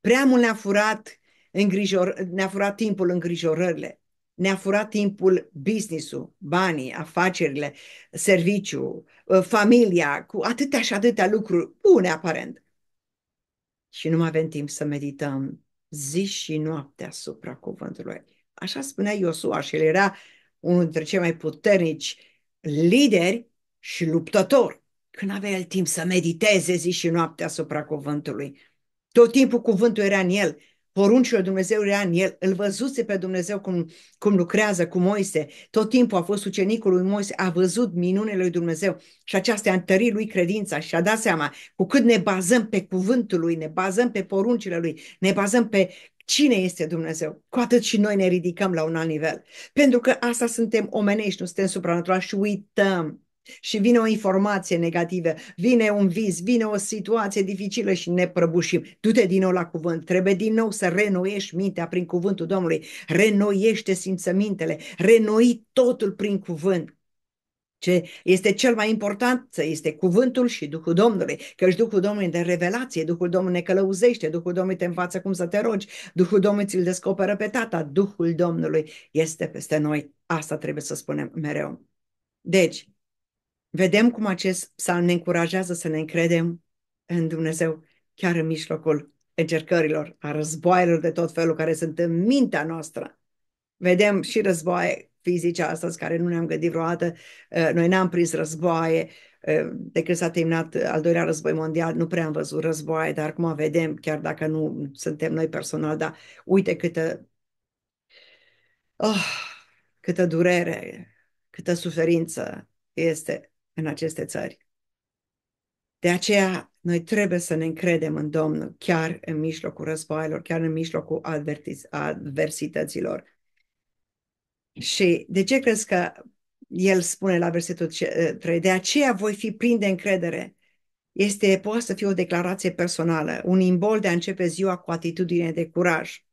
Prea mult ne-a furat, îngrijor, ne-a furat timpul îngrijorările, ne-a furat timpul business-ul, banii, afacerile, serviciu, familia, cu atâtea și atâtea lucruri bune aparent și nu mai avem timp să medităm zi și noapte asupra cuvântului. Așa spunea Iosua și el era unul dintre cei mai puternici lideri și luptători. Când avea el timp să mediteze zi și noapte asupra cuvântului. Tot timpul cuvântul era în el poruncile Dumnezeu era în el, îl văzuse pe Dumnezeu cum, cum lucrează cu Moise, tot timpul a fost ucenicul lui Moise, a văzut minunele lui Dumnezeu și aceasta a întărit lui credința și a dat seama cu cât ne bazăm pe cuvântul lui, ne bazăm pe poruncile lui, ne bazăm pe cine este Dumnezeu, cu atât și noi ne ridicăm la un alt nivel. Pentru că asta suntem omenești, nu suntem supranaturali și uităm și vine o informație negativă, vine un vis, vine o situație dificilă și ne prăbușim. Du-te din nou la cuvânt, trebuie din nou să renoiești mintea prin cuvântul Domnului, renoiește simțămintele, renoi totul prin cuvânt. Ce este cel mai important este cuvântul și Duhul Domnului, căci Duhul Domnului de revelație, Duhul Domnului ne călăuzește, Duhul Domnului te învață cum să te rogi, Duhul Domnului ți-l descoperă pe tata, Duhul Domnului este peste noi. Asta trebuie să spunem mereu. Deci, Vedem cum acest psalm ne încurajează să ne încredem în Dumnezeu chiar în mijlocul încercărilor, a războaielor de tot felul care sunt în mintea noastră. Vedem și războaie fizice astăzi care nu ne-am gândit vreodată, uh, noi n-am prins războaie, uh, de când s-a terminat al doilea război mondial, nu prea am văzut războaie, dar acum vedem, chiar dacă nu suntem noi personal, dar uite câtă, oh, câtă durere, câtă suferință este în aceste țări. De aceea, noi trebuie să ne încredem în Domnul, chiar în mijlocul războaielor, chiar în mijlocul adversităților. Și de ce crezi că el spune la versetul 3, ă, de aceea voi fi plin de încredere. Este, poate să fie o declarație personală, un imbol de a începe ziua cu atitudine de curaj,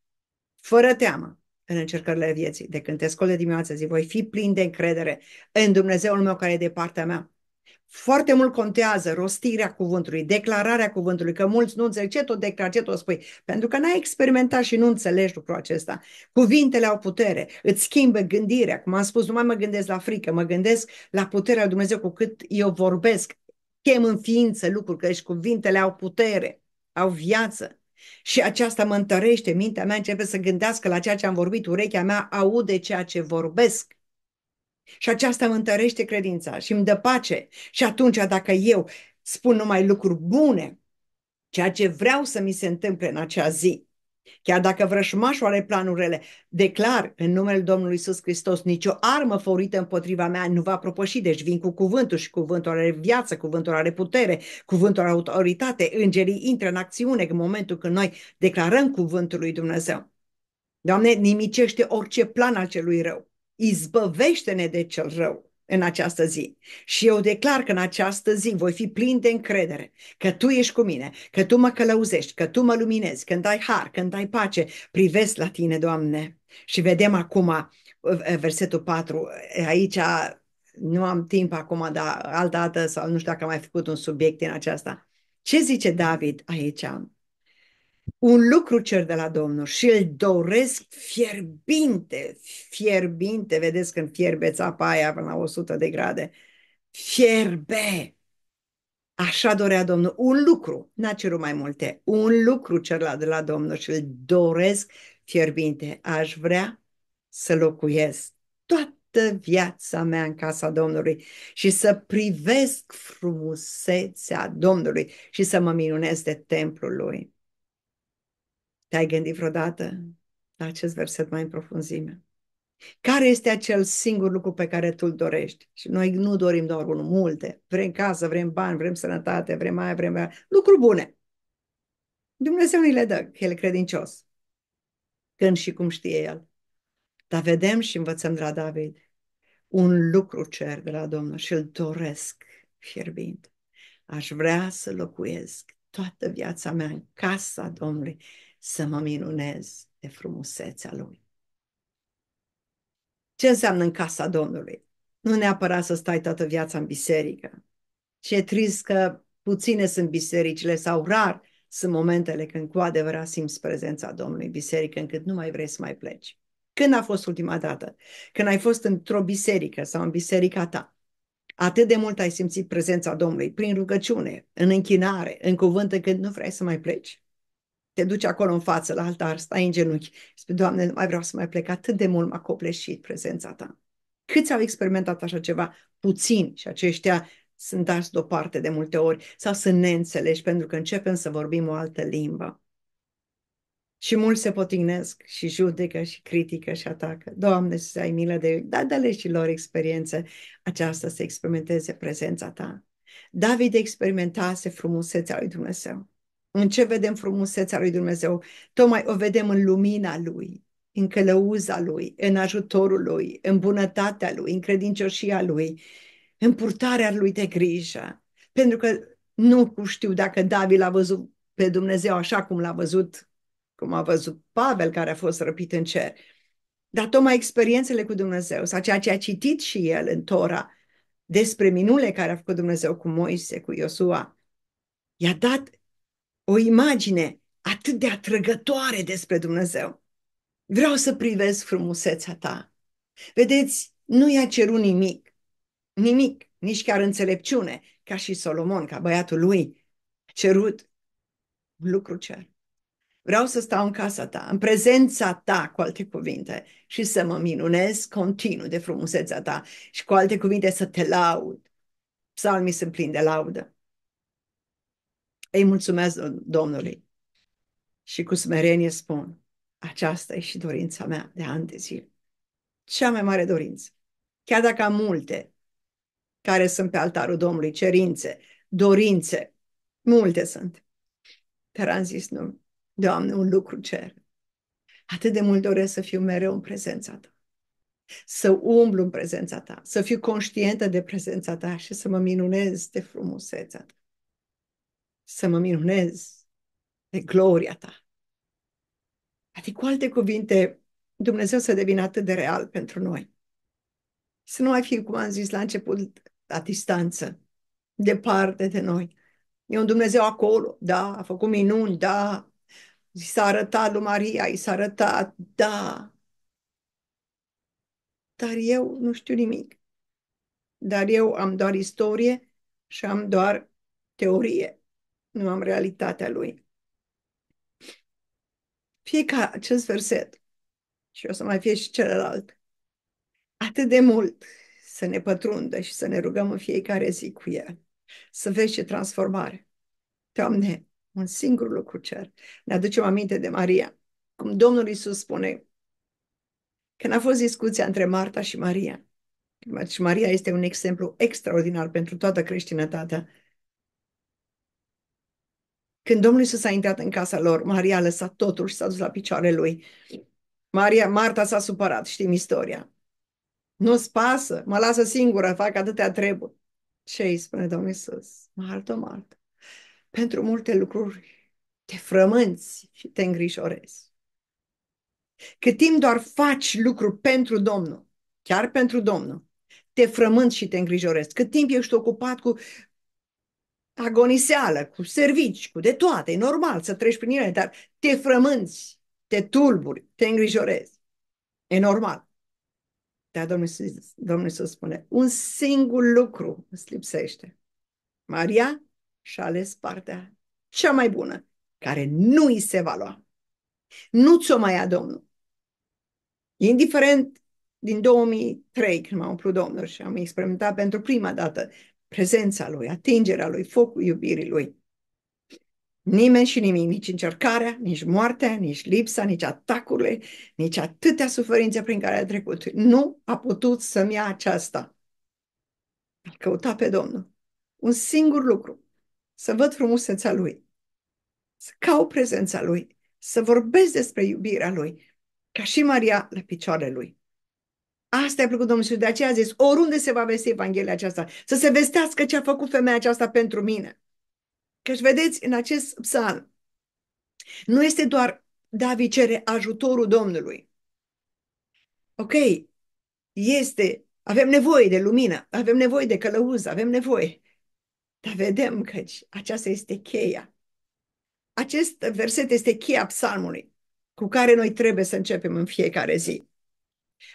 fără teamă în încercările vieții. De când te scol de dimineață, zi, voi fi plin de încredere în Dumnezeul meu care e de partea mea. Foarte mult contează rostirea cuvântului, declararea cuvântului, că mulți nu înțeleg ce tot declar, ce tot spui, pentru că n-ai experimentat și nu înțelegi lucrul acesta. Cuvintele au putere, îți schimbă gândirea, cum am spus, nu mai mă gândesc la frică, mă gândesc la puterea lui Dumnezeu cu cât eu vorbesc, chem în ființă lucruri, că și cuvintele au putere, au viață. Și aceasta mă întărește, mintea mea începe să gândească la ceea ce am vorbit, urechea mea aude ceea ce vorbesc. Și aceasta îmi întărește credința și îmi dă pace. Și atunci, dacă eu spun numai lucruri bune, ceea ce vreau să mi se întâmple în acea zi, chiar dacă vrășmașul are planurile, declar în numele Domnului Isus Hristos, nicio armă forită împotriva mea nu va propăși, deci vin cu cuvântul și cuvântul are viață, cuvântul are putere, cuvântul are autoritate, îngerii intră în acțiune în momentul când noi declarăm cuvântul lui Dumnezeu. Doamne, nimicește orice plan al celui rău izbăvește-ne de cel rău în această zi. Și eu declar că în această zi voi fi plin de încredere că tu ești cu mine, că tu mă călăuzești, că tu mă luminezi, când ai har, când ai pace, privesc la tine, Doamne. Și vedem acum versetul 4, aici nu am timp acum, dar altă dată sau nu știu dacă am mai făcut un subiect din aceasta. Ce zice David aici? un lucru cer de la Domnul și îl doresc fierbinte, fierbinte, vedeți când fierbeți apa aia până la 100 de grade, fierbe. Așa dorea Domnul, un lucru, n-a cerut mai multe, un lucru cer la, de la Domnul și îl doresc fierbinte. Aș vrea să locuiesc toată viața mea în casa Domnului și să privesc frumusețea Domnului și să mă minunez de templul lui. Te-ai gândit vreodată la acest verset mai în profunzime? Care este acel singur lucru pe care tu îl dorești? Și noi nu dorim doar unul, multe. Vrem casă, vrem bani, vrem sănătate, vrem aia, vrem aia. Lucruri bune. Dumnezeu ni le dă, că El e credincios. Când și cum știe El. Dar vedem și învățăm de la David. Un lucru cer de la Domnul și îl doresc fierbind. Aș vrea să locuiesc toată viața mea în casa Domnului să mă minunez de frumusețea Lui. Ce înseamnă în casa Domnului? Nu neapărat să stai toată viața în biserică. Și e trist că puține sunt bisericile sau rar sunt momentele când cu adevărat simți prezența Domnului în biserică încât nu mai vrei să mai pleci. Când a fost ultima dată? Când ai fost într-o biserică sau în biserica ta? Atât de mult ai simțit prezența Domnului prin rugăciune, în închinare, în cuvânt, încât nu vrei să mai pleci? te duci acolo în față, la altar, stai în genunchi. Spui, Doamne, nu mai vreau să mai plec, atât de mult m-a copleșit prezența ta. Câți au experimentat așa ceva? puțin și aceștia sunt dați deoparte de multe ori sau ne înțelegi pentru că începem să vorbim o altă limbă. Și mulți se potignesc și judecă și critică și atacă. Doamne, să ai milă de ei. Da, dă și lor experiențe aceasta să experimenteze prezența ta. David experimentase frumusețea lui Dumnezeu. În ce vedem frumusețea lui Dumnezeu? Tocmai o vedem în lumina lui, în călăuza lui, în ajutorul lui, în bunătatea lui, în credincioșia lui, în purtarea lui de grijă. Pentru că nu știu dacă David l-a văzut pe Dumnezeu așa cum l-a văzut, cum a văzut Pavel care a fost răpit în cer. Dar tocmai experiențele cu Dumnezeu sau ceea ce a citit și el în Tora despre minule care a făcut Dumnezeu cu Moise, cu Iosua, i-a dat o imagine atât de atrăgătoare despre Dumnezeu. Vreau să privesc frumusețea ta. Vedeți, nu i-a cerut nimic, nimic, nici chiar înțelepciune, ca și Solomon, ca băiatul lui, a cerut un lucru cer. Vreau să stau în casa ta, în prezența ta, cu alte cuvinte, și să mă minunez continuu de frumusețea ta și cu alte cuvinte să te laud. Psalmii sunt plini de laudă. Îi mulțumesc Domnului și cu smerenie spun, aceasta e și dorința mea de ani de zile. Cea mai mare dorință. Chiar dacă am multe care sunt pe altarul Domnului, cerințe, dorințe, multe sunt. Dar am zis, nu, Doamne, un lucru cer. Atât de mult doresc să fiu mereu în prezența Ta. Să umblu în prezența Ta, să fiu conștientă de prezența Ta și să mă minunez de frumusețea Ta să mă minunez de gloria ta. Adică, cu alte cuvinte, Dumnezeu să devină atât de real pentru noi. Să nu mai fi cum am zis la început, la distanță, departe de noi. E un Dumnezeu acolo, da, a făcut minuni, da, i s-a arătat lui Maria, i s-a arătat, da. Dar eu nu știu nimic. Dar eu am doar istorie și am doar teorie nu am realitatea lui. Fie ca acest verset, și o să mai fie și celălalt, atât de mult să ne pătrundă și să ne rugăm în fiecare zi cu el, să vezi ce transformare. Doamne, un singur lucru cer. Ne aducem aminte de Maria. Cum Domnul Isus spune, când a fost discuția între Marta și Maria, și Maria este un exemplu extraordinar pentru toată creștinătatea, când Domnul Iisus a intrat în casa lor, Maria a lăsat totul și s-a dus la picioarele lui. Maria, Marta s-a supărat, știm istoria. nu spasă, mă lasă singură, fac atâtea treburi. Ce îi spune Domnul Iisus? Marta, Marta, pentru multe lucruri te frămânți și te îngrijorezi. Cât timp doar faci lucruri pentru Domnul, chiar pentru Domnul, te frământ și te îngrijorezi. Cât timp ești ocupat cu agoniseală, cu servici, cu de toate, e normal să treci prin ele, dar te frămânți, te tulburi, te îngrijorezi. E normal. Dar Domnul Iisus, Domnul Iisus spune, un singur lucru îți lipsește. Maria și-a ales partea cea mai bună, care nu îi se va lua. Nu ți-o mai ia Domnul. Indiferent din 2003, când m-a umplut Domnul și am experimentat pentru prima dată prezența lui, atingerea lui, focul iubirii lui. Nimeni și nimic, nici încercarea, nici moartea, nici lipsa, nici atacurile, nici atâtea suferințe prin care a trecut. Nu a putut să-mi ia aceasta. A căuta pe Domnul. Un singur lucru. Să văd frumusețea Lui. Să cau prezența Lui. Să vorbesc despre iubirea Lui. Ca și Maria la picioarele Lui. Asta i-a plăcut Domnul Iisus, de aceea a zis, oriunde se va vesti Evanghelia aceasta, să se vestească ce a făcut femeia aceasta pentru mine. Căci vedeți, în acest psalm, nu este doar David cere ajutorul Domnului. Ok, este, avem nevoie de lumină, avem nevoie de călăuză, avem nevoie. Dar vedem că aceasta este cheia. Acest verset este cheia psalmului cu care noi trebuie să începem în fiecare zi.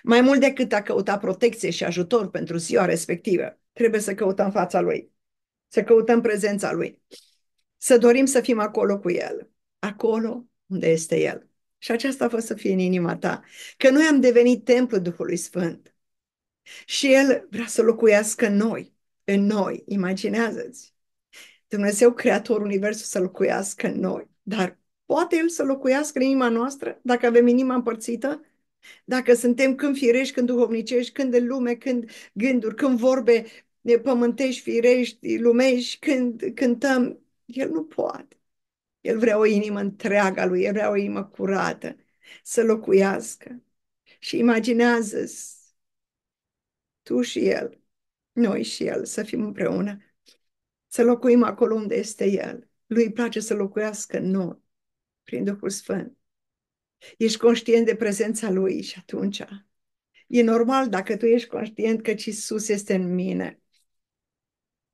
Mai mult decât a căuta protecție și ajutor pentru ziua respectivă, trebuie să căutăm fața Lui, să căutăm prezența Lui, să dorim să fim acolo cu El, acolo unde este El. Și aceasta a fost să fie în inima ta, că noi am devenit templu Duhului Sfânt. Și El vrea să locuiască în noi, în noi, imaginează-ți. Dumnezeu, creator Universul, să locuiască în noi, dar poate El să locuiască în inima noastră dacă avem inima împărțită? Dacă suntem când firești, când duhovnicești, când în lume, când gânduri, când vorbe pământești, firești, lumești, când cântăm, el nu poate. El vrea o inimă întreaga lui, el vrea o inimă curată să locuiască. Și imaginează tu și el, noi și el, să fim împreună, să locuim acolo unde este el. Lui îi place să locuiască în noi, prin Duhul Sfânt. Ești conștient de prezența Lui și atunci e normal dacă tu ești conștient că Iisus este în mine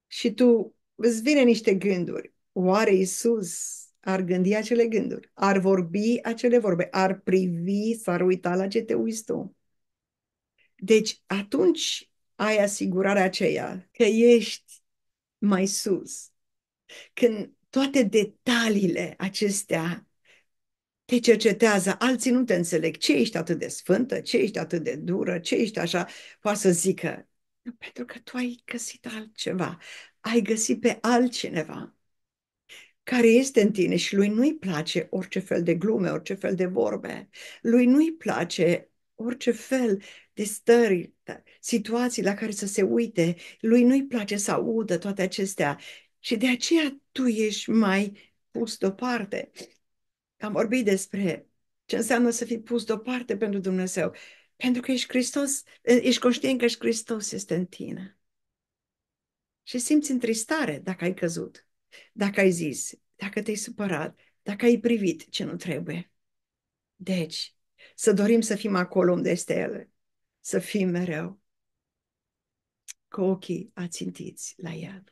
și tu îți vine niște gânduri. Oare Iisus ar gândi acele gânduri, ar vorbi acele vorbe, ar privi, s-ar uita la ce te uiți tu. Deci atunci ai asigurarea aceea că ești mai sus. Când toate detaliile acestea te cercetează, alții nu te înțeleg, ce ești atât de sfântă, ce ești atât de dură, ce ești așa, poate să zică, pentru că tu ai găsit altceva, ai găsit pe altcineva care este în tine și lui nu-i place orice fel de glume, orice fel de vorbe, lui nu-i place orice fel de stări, da, situații la care să se uite, lui nu-i place să audă toate acestea și de aceea tu ești mai pus deoparte. Am vorbit despre ce înseamnă să fii pus deoparte pentru Dumnezeu. Pentru că ești Hristos, ești conștient că ești Hristos este în tine. Și simți întristare dacă ai căzut, dacă ai zis, dacă te-ai supărat, dacă ai privit ce nu trebuie. Deci, să dorim să fim acolo unde este El, să fim mereu cu ochii ațintiți la El.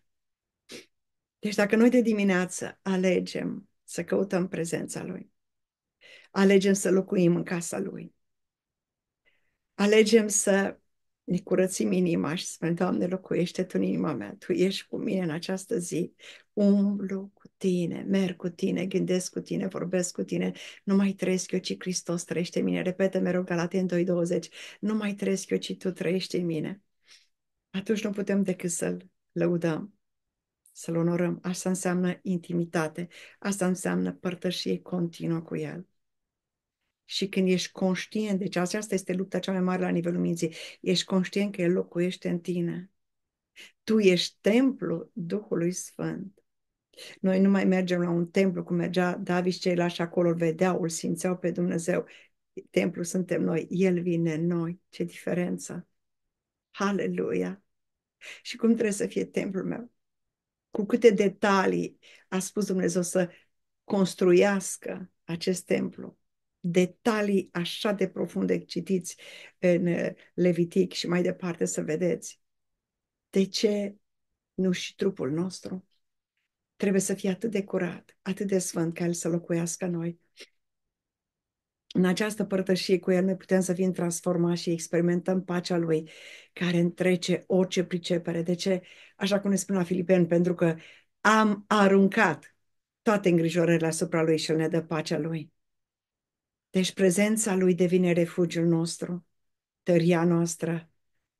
Deci dacă noi de dimineață alegem să căutăm prezența Lui. Alegem să locuim în casa Lui. Alegem să ne curățim inima și să spunem, Doamne, locuiește Tu în inima mea, Tu ești cu mine în această zi, umblu cu Tine, merg cu Tine, gândesc cu Tine, vorbesc cu Tine, nu mai trăiesc eu, ci Hristos trăiește în mine. Repete rog, Galaten 2.20, nu mai trăiesc eu, ci Tu trăiești în mine. Atunci nu putem decât să-L lăudăm să-L onorăm. Asta înseamnă intimitate, asta înseamnă părtășie continuă cu El. Și când ești conștient, deci asta este lupta cea mai mare la nivelul minții, ești conștient că El locuiește în tine. Tu ești templu Duhului Sfânt. Noi nu mai mergem la un templu cum mergea David și ceilalți acolo îl vedeau, îl simțeau pe Dumnezeu. Templu suntem noi, El vine în noi. Ce diferență! Haleluia! Și cum trebuie să fie templul meu? cu câte detalii a spus Dumnezeu să construiască acest templu. Detalii așa de profunde citiți în uh, Levitic și mai departe să vedeți. De ce nu și trupul nostru trebuie să fie atât de curat, atât de sfânt ca el să locuiască noi? În această părtășie cu El noi putem să fim transformați și experimentăm pacea Lui care întrece orice pricepere. De ce? Așa cum ne spun la Filipen, pentru că am aruncat toate îngrijorările asupra Lui și El ne dă pacea Lui. Deci prezența Lui devine refugiul nostru, tăria noastră,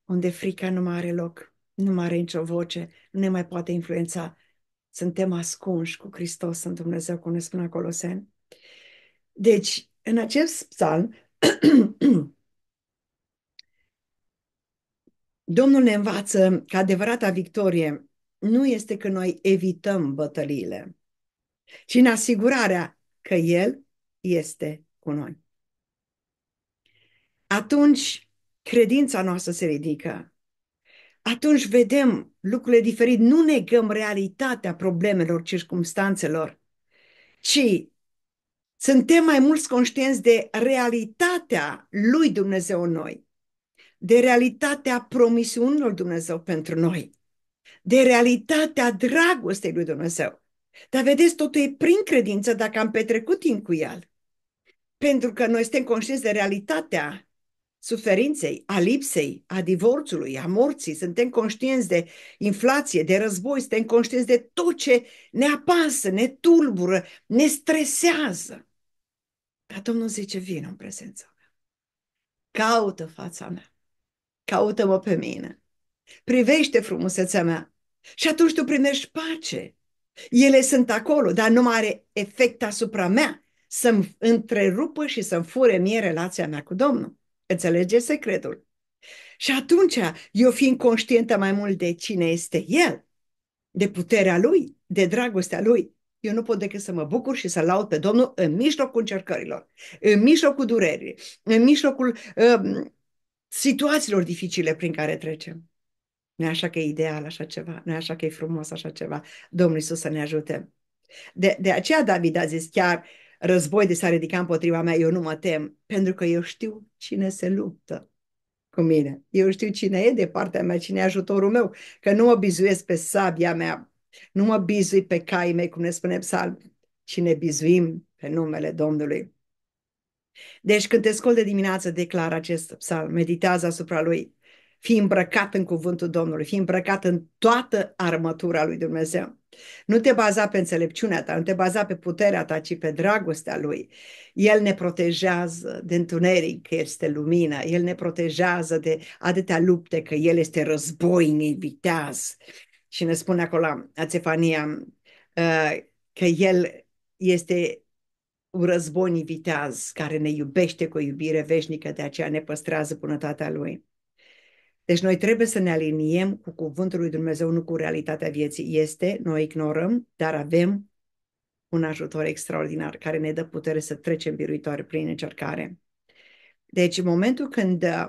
unde frica nu mai are loc, nu mai are nicio voce, nu ne mai poate influența. Suntem ascunși cu Hristos în Dumnezeu, cum ne spune Coloseni Deci, în acest psalm, Domnul ne învață că adevărata victorie nu este că noi evităm bătăliile, ci în asigurarea că El este cu noi. Atunci credința noastră se ridică. Atunci vedem lucrurile diferit, nu negăm realitatea problemelor, circumstanțelor, ci suntem mai mulți conștienți de realitatea lui Dumnezeu în noi, de realitatea promisiunilor Dumnezeu pentru noi, de realitatea dragostei lui Dumnezeu. Dar vedeți, totul e prin credință dacă am petrecut timp cu el. Pentru că noi suntem conștienți de realitatea suferinței, a lipsei, a divorțului, a morții, suntem conștienți de inflație, de război, suntem conștienți de tot ce ne apasă, ne tulbură, ne stresează. Dar Domnul zice, vină în prezența mea. Caută fața mea. Caută-mă pe mine. Privește frumusețea mea. Și atunci tu primești pace. Ele sunt acolo, dar nu mai are efect asupra mea să-mi întrerupă și să-mi fure mie relația mea cu Domnul. Înțelege secretul. Și atunci, eu fiind conștientă mai mult de cine este El, de puterea Lui, de dragostea Lui, eu nu pot decât să mă bucur și să laud pe Domnul în mijlocul încercărilor, în mijlocul durerii, în mijlocul uh, situațiilor dificile prin care trecem. Nu așa că e ideal așa ceva, nu așa că e frumos așa ceva. Domnul Iisus să ne ajute. De, de aceea David a zis chiar, război de s-a ridicat împotriva mea, eu nu mă tem, pentru că eu știu cine se luptă cu mine. Eu știu cine e de partea mea, cine e ajutorul meu, că nu obizuiesc pe sabia mea, nu mă bizui pe cai mei, cum ne spune psalm, ci ne bizuim pe numele Domnului. Deci când te scol de dimineață, declară acest psalm, meditează asupra lui, fi îmbrăcat în cuvântul Domnului, fi îmbrăcat în toată armătura lui Dumnezeu. Nu te baza pe înțelepciunea ta, nu te baza pe puterea ta, ci pe dragostea lui. El ne protejează de întuneric, că este lumină. El ne protejează de atâtea lupte, că el este războinic, viteaz și ne spune acolo Ațefania uh, că el este un război viteaz care ne iubește cu o iubire veșnică, de aceea ne păstrează bunătatea lui. Deci noi trebuie să ne aliniem cu cuvântul lui Dumnezeu, nu cu realitatea vieții. Este, noi ignorăm, dar avem un ajutor extraordinar care ne dă putere să trecem biruitoare prin încercare. Deci în momentul când uh,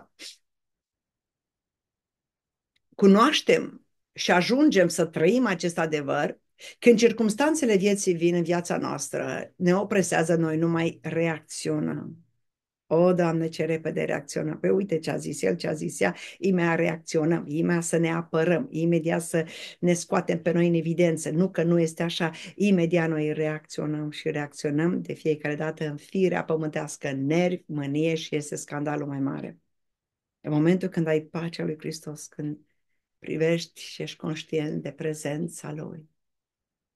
cunoaștem și ajungem să trăim acest adevăr, când circumstanțele vieții vin în viața noastră, ne opresează, noi nu mai reacționăm. O, Doamne, ce repede reacționăm. Păi uite ce a zis el, ce a zis ea, imea reacționăm, imea să ne apărăm, imediat să ne scoatem pe noi în evidență. Nu că nu este așa, imediat noi reacționăm și reacționăm de fiecare dată în firea pământească, nervi, mânie și este scandalul mai mare. În momentul când ai pacea lui Hristos, când privești și ești conștient de prezența Lui.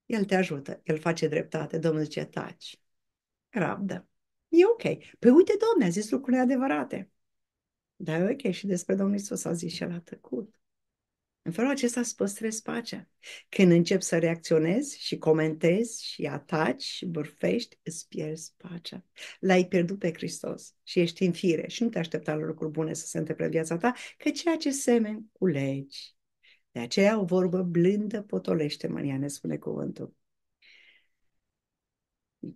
El te ajută, El face dreptate, Domnul zice, taci, rabdă, e ok. Păi uite, Domnul, a zis lucrurile adevărate. Da, e ok, și despre Domnul Iisus a zis și el a tăcut. În felul acesta îți păstrezi pacea. Când începi să reacționezi și comentezi și ataci și bârfești, îți pierzi pacea. L-ai pierdut pe Hristos și ești în fire și nu te aștepta la lucruri bune să se întâmple în viața ta, că ceea ce semeni culegi. De aceea o vorbă blândă potolește mânia, ne spune cuvântul.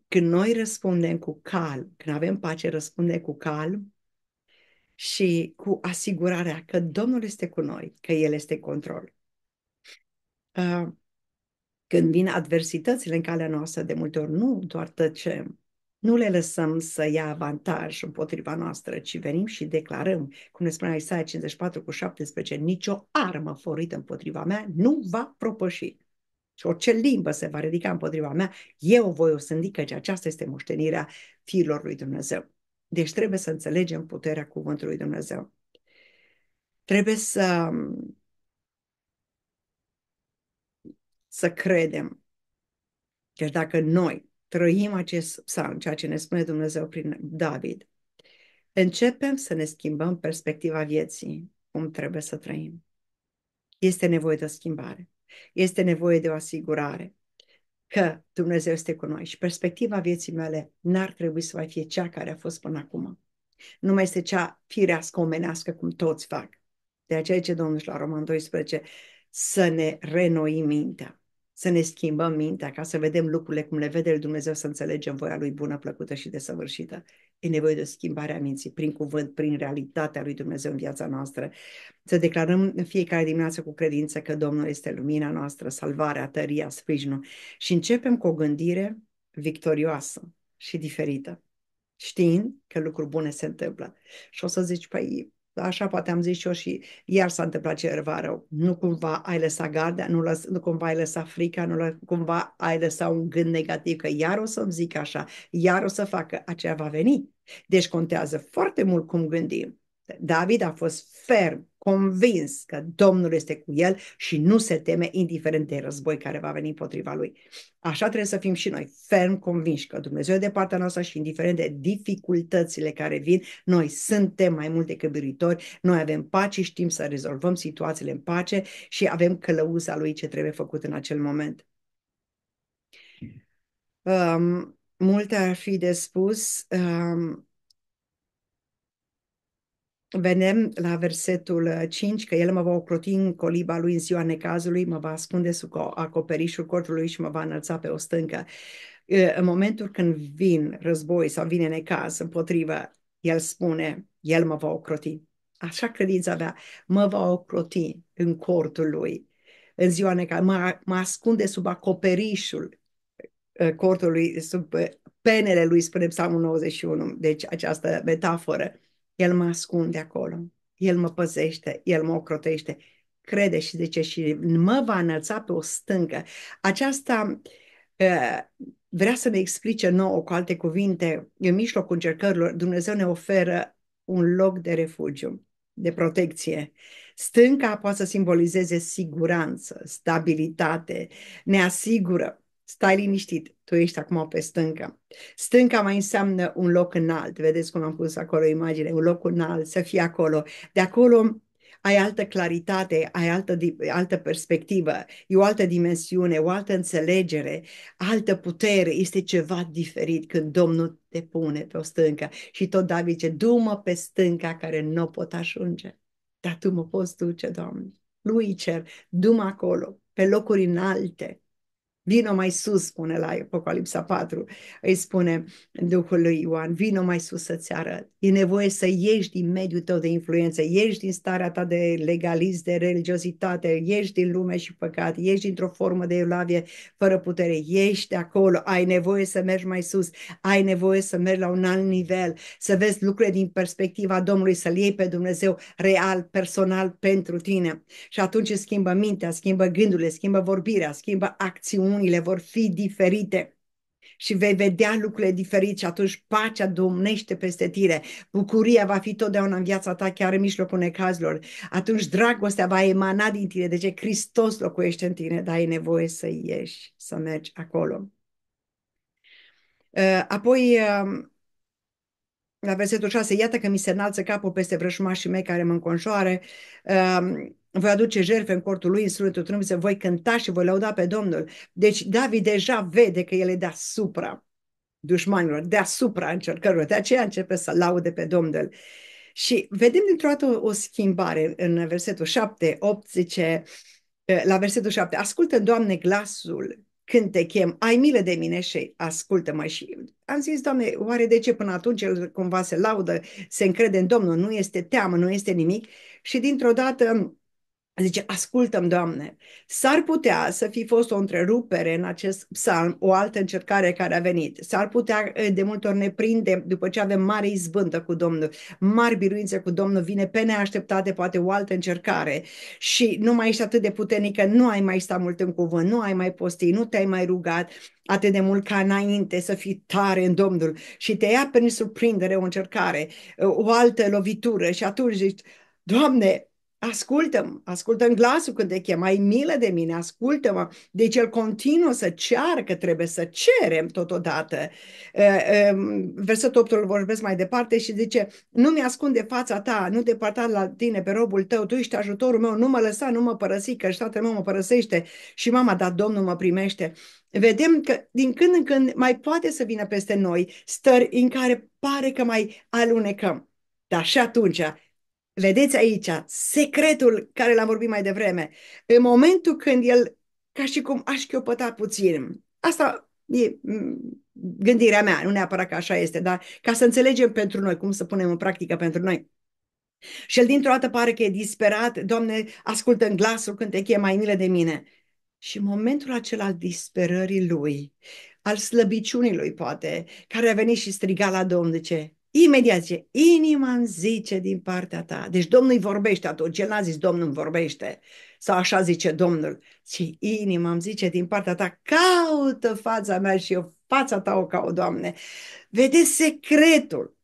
Când noi răspundem cu calm, când avem pace, răspundem cu calm, și cu asigurarea că Domnul este cu noi, că El este control. Uh, când vin adversitățile în calea noastră, de multe ori nu doar tăcem, nu le lăsăm să ia avantaj împotriva noastră, ci venim și declarăm, cum ne spunea Isaia 54 cu 17, nicio armă forită împotriva mea nu va propăși. Și orice limbă se va ridica împotriva mea, eu voi o să că aceasta este moștenirea fiilor lui Dumnezeu. Deci trebuie să înțelegem puterea cuvântului Dumnezeu. Trebuie să să credem. că deci dacă noi trăim acest psalm, ceea ce ne spune Dumnezeu prin David, începem să ne schimbăm perspectiva vieții, cum trebuie să trăim. Este nevoie de o schimbare. Este nevoie de o asigurare că Dumnezeu este cu noi și perspectiva vieții mele n-ar trebui să mai fie cea care a fost până acum. Nu mai este cea firească omenească cum toți fac. De aceea ce Domnul la Roman 12 să ne renoim mintea, să ne schimbăm mintea ca să vedem lucrurile cum le vede Dumnezeu, să înțelegem voia Lui bună, plăcută și desăvârșită E nevoie de o schimbare a minții prin cuvânt, prin realitatea lui Dumnezeu în viața noastră. Să declarăm în fiecare dimineață cu credință că Domnul este lumina noastră, salvarea, tăria, sprijinul. Și începem cu o gândire victorioasă și diferită, știind că lucruri bune se întâmplă. Și o să zici, păi, așa poate am zis și eu și iar s-a întâmplat ceva rău. Nu cumva ai lăsat garda, nu, lăs, nu cumva ai lăsat frica, nu lăs, cumva ai lăsat un gând negativ că iar o să-mi zic așa, iar o să facă, aceea va veni. Deci contează foarte mult cum gândim. David a fost ferm convins că Domnul este cu el și nu se teme indiferent de război care va veni împotriva lui. Așa trebuie să fim și noi, ferm convinși că Dumnezeu e de partea noastră și indiferent de dificultățile care vin, noi suntem mai mult decât biritori, noi avem pace, știm să rezolvăm situațiile în pace și avem călăuza lui ce trebuie făcut în acel moment. Um, multe ar fi de spus. Um, venem la versetul 5 uh, că el mă va ocroti în coliba lui în ziua necazului, mă va ascunde sub acoperișul cortului și mă va înălța pe o stâncă. Uh, în momentul când vin război sau vine necaz împotrivă, el spune, el mă va ocroti. Așa credința avea, mă va ocroti în cortul lui, în ziua necazului, mă, mă ascunde sub acoperișul uh, cortului, sub penele lui, spune Psalmul 91, deci această metaforă el mă ascunde acolo, El mă păzește, El mă ocrotește. Crede și zice și mă va înălța pe o stâncă. Aceasta ă, vrea să ne explice nouă, cu alte cuvinte, în mijlocul încercărilor, Dumnezeu ne oferă un loc de refugiu, de protecție. Stânca poate să simbolizeze siguranță, stabilitate, ne asigură Stai liniștit, tu ești acum pe stâncă. Stânca mai înseamnă un loc înalt. Vedeți cum am pus acolo imagine, un loc înalt, să fii acolo. De acolo ai altă claritate, ai altă, altă perspectivă, e o altă dimensiune, o altă înțelegere, altă putere, este ceva diferit când Domnul te pune pe o stâncă. Și tot David zice, du pe stânca care nu pot ajunge, dar tu mă poți duce, Doamne. Lui cer, du acolo, pe locuri înalte, Vino mai sus, spune la Apocalipsa 4, îi spune Duhul lui Ioan, vino mai sus să-ți arăt. E nevoie să ieși din mediul tău de influență, ieși din starea ta de legalism, de religiozitate, ieși din lume și păcat, ieși dintr-o formă de evlavie fără putere, ieși de acolo, ai nevoie să mergi mai sus, ai nevoie să mergi la un alt nivel, să vezi lucrurile din perspectiva Domnului, să-L iei pe Dumnezeu real, personal pentru tine. Și atunci schimbă mintea, schimbă gândurile, schimbă vorbirea, schimbă acțiunea unile vor fi diferite și vei vedea lucrurile diferite și atunci pacea domnește peste tine, bucuria va fi totdeauna în viața ta, chiar în mijlocul necazilor. Atunci dragostea va emana din tine, De ce? Hristos locuiește în tine, dar ai nevoie să ieși, să mergi acolo. Uh, apoi, uh, la versetul 6, iată că mi se înalță capul peste vrășmașii mei care mă înconșoare. Uh, voi aduce jertfe în cortul lui, în sunetul trâmbiței, voi cânta și voi lăuda pe Domnul. Deci David deja vede că el e deasupra dușmanilor, deasupra încercărilor, de aceea începe să laude pe Domnul. Și vedem dintr-o dată o, o schimbare în versetul 7, 8, zice, eh, la versetul 7, ascultă, Doamne, glasul când te chem, ai milă de mine și ascultă-mă. Și am zis, Doamne, oare de ce până atunci el cumva se laudă, se încrede în Domnul, nu este teamă, nu este nimic? Și dintr-o dată Zice, ascultăm, Doamne, s-ar putea să fi fost o întrerupere în acest psalm, o altă încercare care a venit. S-ar putea, de multe ori ne prinde, după ce avem mare izbândă cu Domnul, mari biruințe cu Domnul, vine pe neașteptate poate o altă încercare și nu mai ești atât de puternică, nu ai mai stat mult în cuvânt, nu ai mai postit, nu te-ai mai rugat atât de mult ca înainte să fii tare în Domnul și te ia prin surprindere o încercare, o altă lovitură și atunci zici, Doamne, Ascultă-mă, ascultă glasul când te chem, ai milă de mine, ascultă-mă. Deci el continuă să ceară, că trebuie să cerem totodată. Versetul 8 îl vorbesc mai departe și zice, nu mi-ascunde fața ta, nu depărta la tine pe robul tău, tu ești ajutorul meu, nu mă lăsa, nu mă părăsi, că și tatăl meu mă părăsește și mama, dar Domnul mă primește. Vedem că din când în când mai poate să vină peste noi stări în care pare că mai alunecăm. Dar și atunci Vedeți aici secretul care l-am vorbit mai devreme. În momentul când el, ca și cum aș chiopăta puțin, asta e gândirea mea, nu neapărat că așa este, dar ca să înțelegem pentru noi, cum să punem în practică pentru noi. Și el dintr-o dată pare că e disperat, Doamne, ascultă în glasul când te cheie mai milă de mine. Și în momentul acela al disperării lui, al slăbiciunii lui poate, care a venit și striga la domn ce? Imediat ce inima îmi zice din partea ta. Deci Domnul îi vorbește atunci, el n-a zis Domnul îmi vorbește, sau așa zice Domnul, Și inima îmi zice din partea ta, caută fața mea și eu fața ta o caut, Doamne. Vedeți secretul.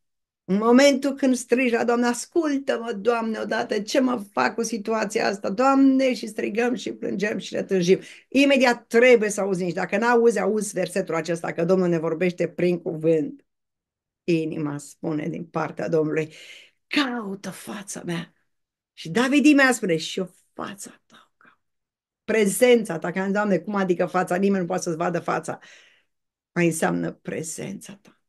În momentul când strigi la Doamne, ascultă-mă, Doamne, odată, ce mă fac cu situația asta, Doamne, și strigăm și plângem și ne tânjim. Imediat trebuie să auzi, nici dacă n-auzi, auzi versetul acesta, că Domnul ne vorbește prin cuvânt inima spune din partea Domnului, caută fața mea. Și David mea spune, și eu fața ta. Prezența ta, că înseamnă cum adică fața? Nimeni nu poate să-ți vadă fața. Mai înseamnă prezența ta.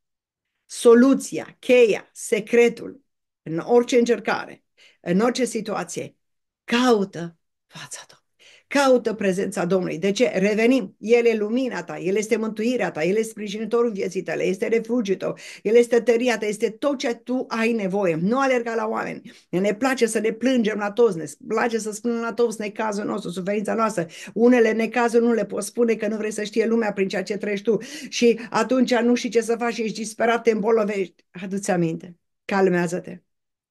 Soluția, cheia, secretul, în orice încercare, în orice situație, caută fața ta. Caută prezența Domnului. De ce? Revenim. El e lumina ta, El este mântuirea ta, El este sprijinitorul vieții tale, este refugiu tău, El este tăria ta, este tot ce tu ai nevoie. Nu alerga la oameni. Ne place să ne plângem la toți, ne place să spunem la toți necazul nostru, suferința noastră. Unele necazuri nu le poți spune că nu vrei să știe lumea prin ceea ce treci tu și atunci nu știi ce să faci, ești disperat, te îmbolovești. Adu-ți aminte, calmează-te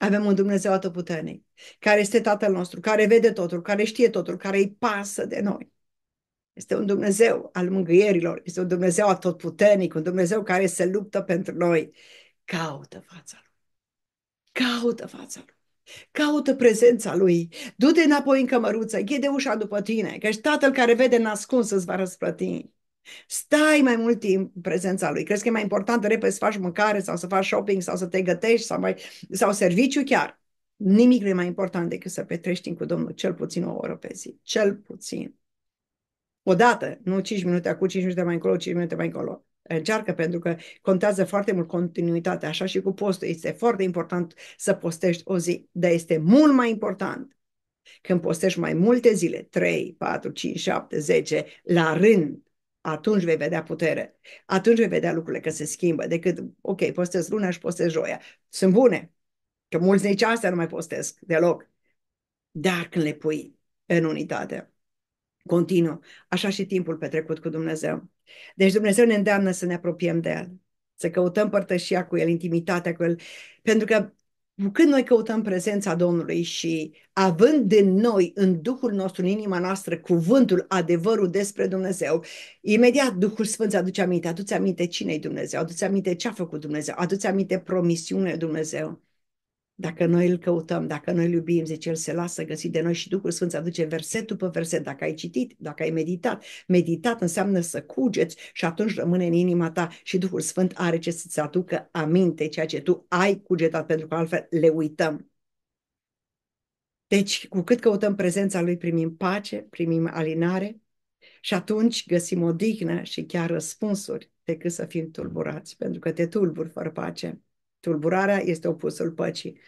avem un Dumnezeu atotputernic, care este Tatăl nostru, care vede totul, care știe totul, care îi pasă de noi. Este un Dumnezeu al mângâierilor, este un Dumnezeu atotputernic, un Dumnezeu care se luptă pentru noi. Caută fața Lui. Caută fața Lui. Caută prezența Lui. Du-te înapoi în cămăruță, ghide ușa după tine, și Tatăl care vede nascuns îți va răsplăti. Stai mai mult timp în prezența lui. Crezi că e mai important repede să faci mâncare sau să faci shopping sau să te gătești sau, mai, sau serviciu chiar. Nimic nu e mai important decât să petrești timp cu Domnul cel puțin o oră pe zi. Cel puțin. Odată, nu 5 minute acum, 5 minute mai încolo, 5 minute mai încolo încearcă pentru că contează foarte mult continuitatea, așa și cu postul. Este foarte important să postești o zi, dar este mult mai important când postești mai multe zile, 3, 4, 5, 7, 10, la rând, atunci vei vedea putere, atunci vei vedea lucrurile că se schimbă, decât, ok, postez luna și postez joia. Sunt bune, că mulți nici astea nu mai postesc deloc. Dar când le pui în unitate, continuu, așa și timpul petrecut cu Dumnezeu. Deci Dumnezeu ne îndeamnă să ne apropiem de El, să căutăm părtășia cu El, intimitatea cu El, pentru că când noi căutăm prezența Domnului și având din noi în Duhul nostru, în inima noastră, cuvântul, adevărul despre Dumnezeu, imediat Duhul Sfânt aduce aminte, aduce aminte cine e Dumnezeu, aduce aminte ce a făcut Dumnezeu, aduce aminte promisiunea Dumnezeu. Dacă noi îl căutăm, dacă noi îl iubim, zice, el se lasă găsit de noi și Duhul Sfânt aduce verset după verset. Dacă ai citit, dacă ai meditat, meditat înseamnă să cugeți și atunci rămâne în inima ta și Duhul Sfânt are ce să-ți aducă aminte ceea ce tu ai cugetat, pentru că altfel le uităm. Deci, cu cât căutăm prezența Lui, primim pace, primim alinare și atunci găsim o dignă și chiar răspunsuri decât să fim tulburați, pentru că te tulburi fără pace. Tulburarea este opusul păcii.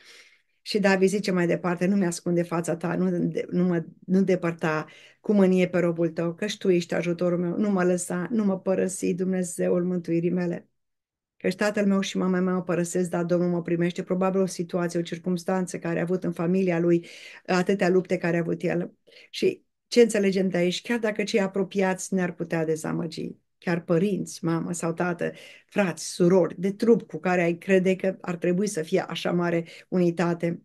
Și David zice mai departe, nu mi-ascunde fața ta, nu, nu mă nu depărta cu mânie pe robul tău, că tu ești ajutorul meu, nu mă lăsa, nu mă părăsi, Dumnezeul mântuirii mele. Căci tatăl meu și mama mea o părăsesc, dar Domnul mă primește, probabil o situație, o circunstanță care a avut în familia lui, atâtea lupte care a avut el. Și ce înțelegem de aici? Chiar dacă cei apropiați ne-ar putea dezamăgi, chiar părinți, mamă sau tată, frați, surori, de trup cu care ai crede că ar trebui să fie așa mare unitate.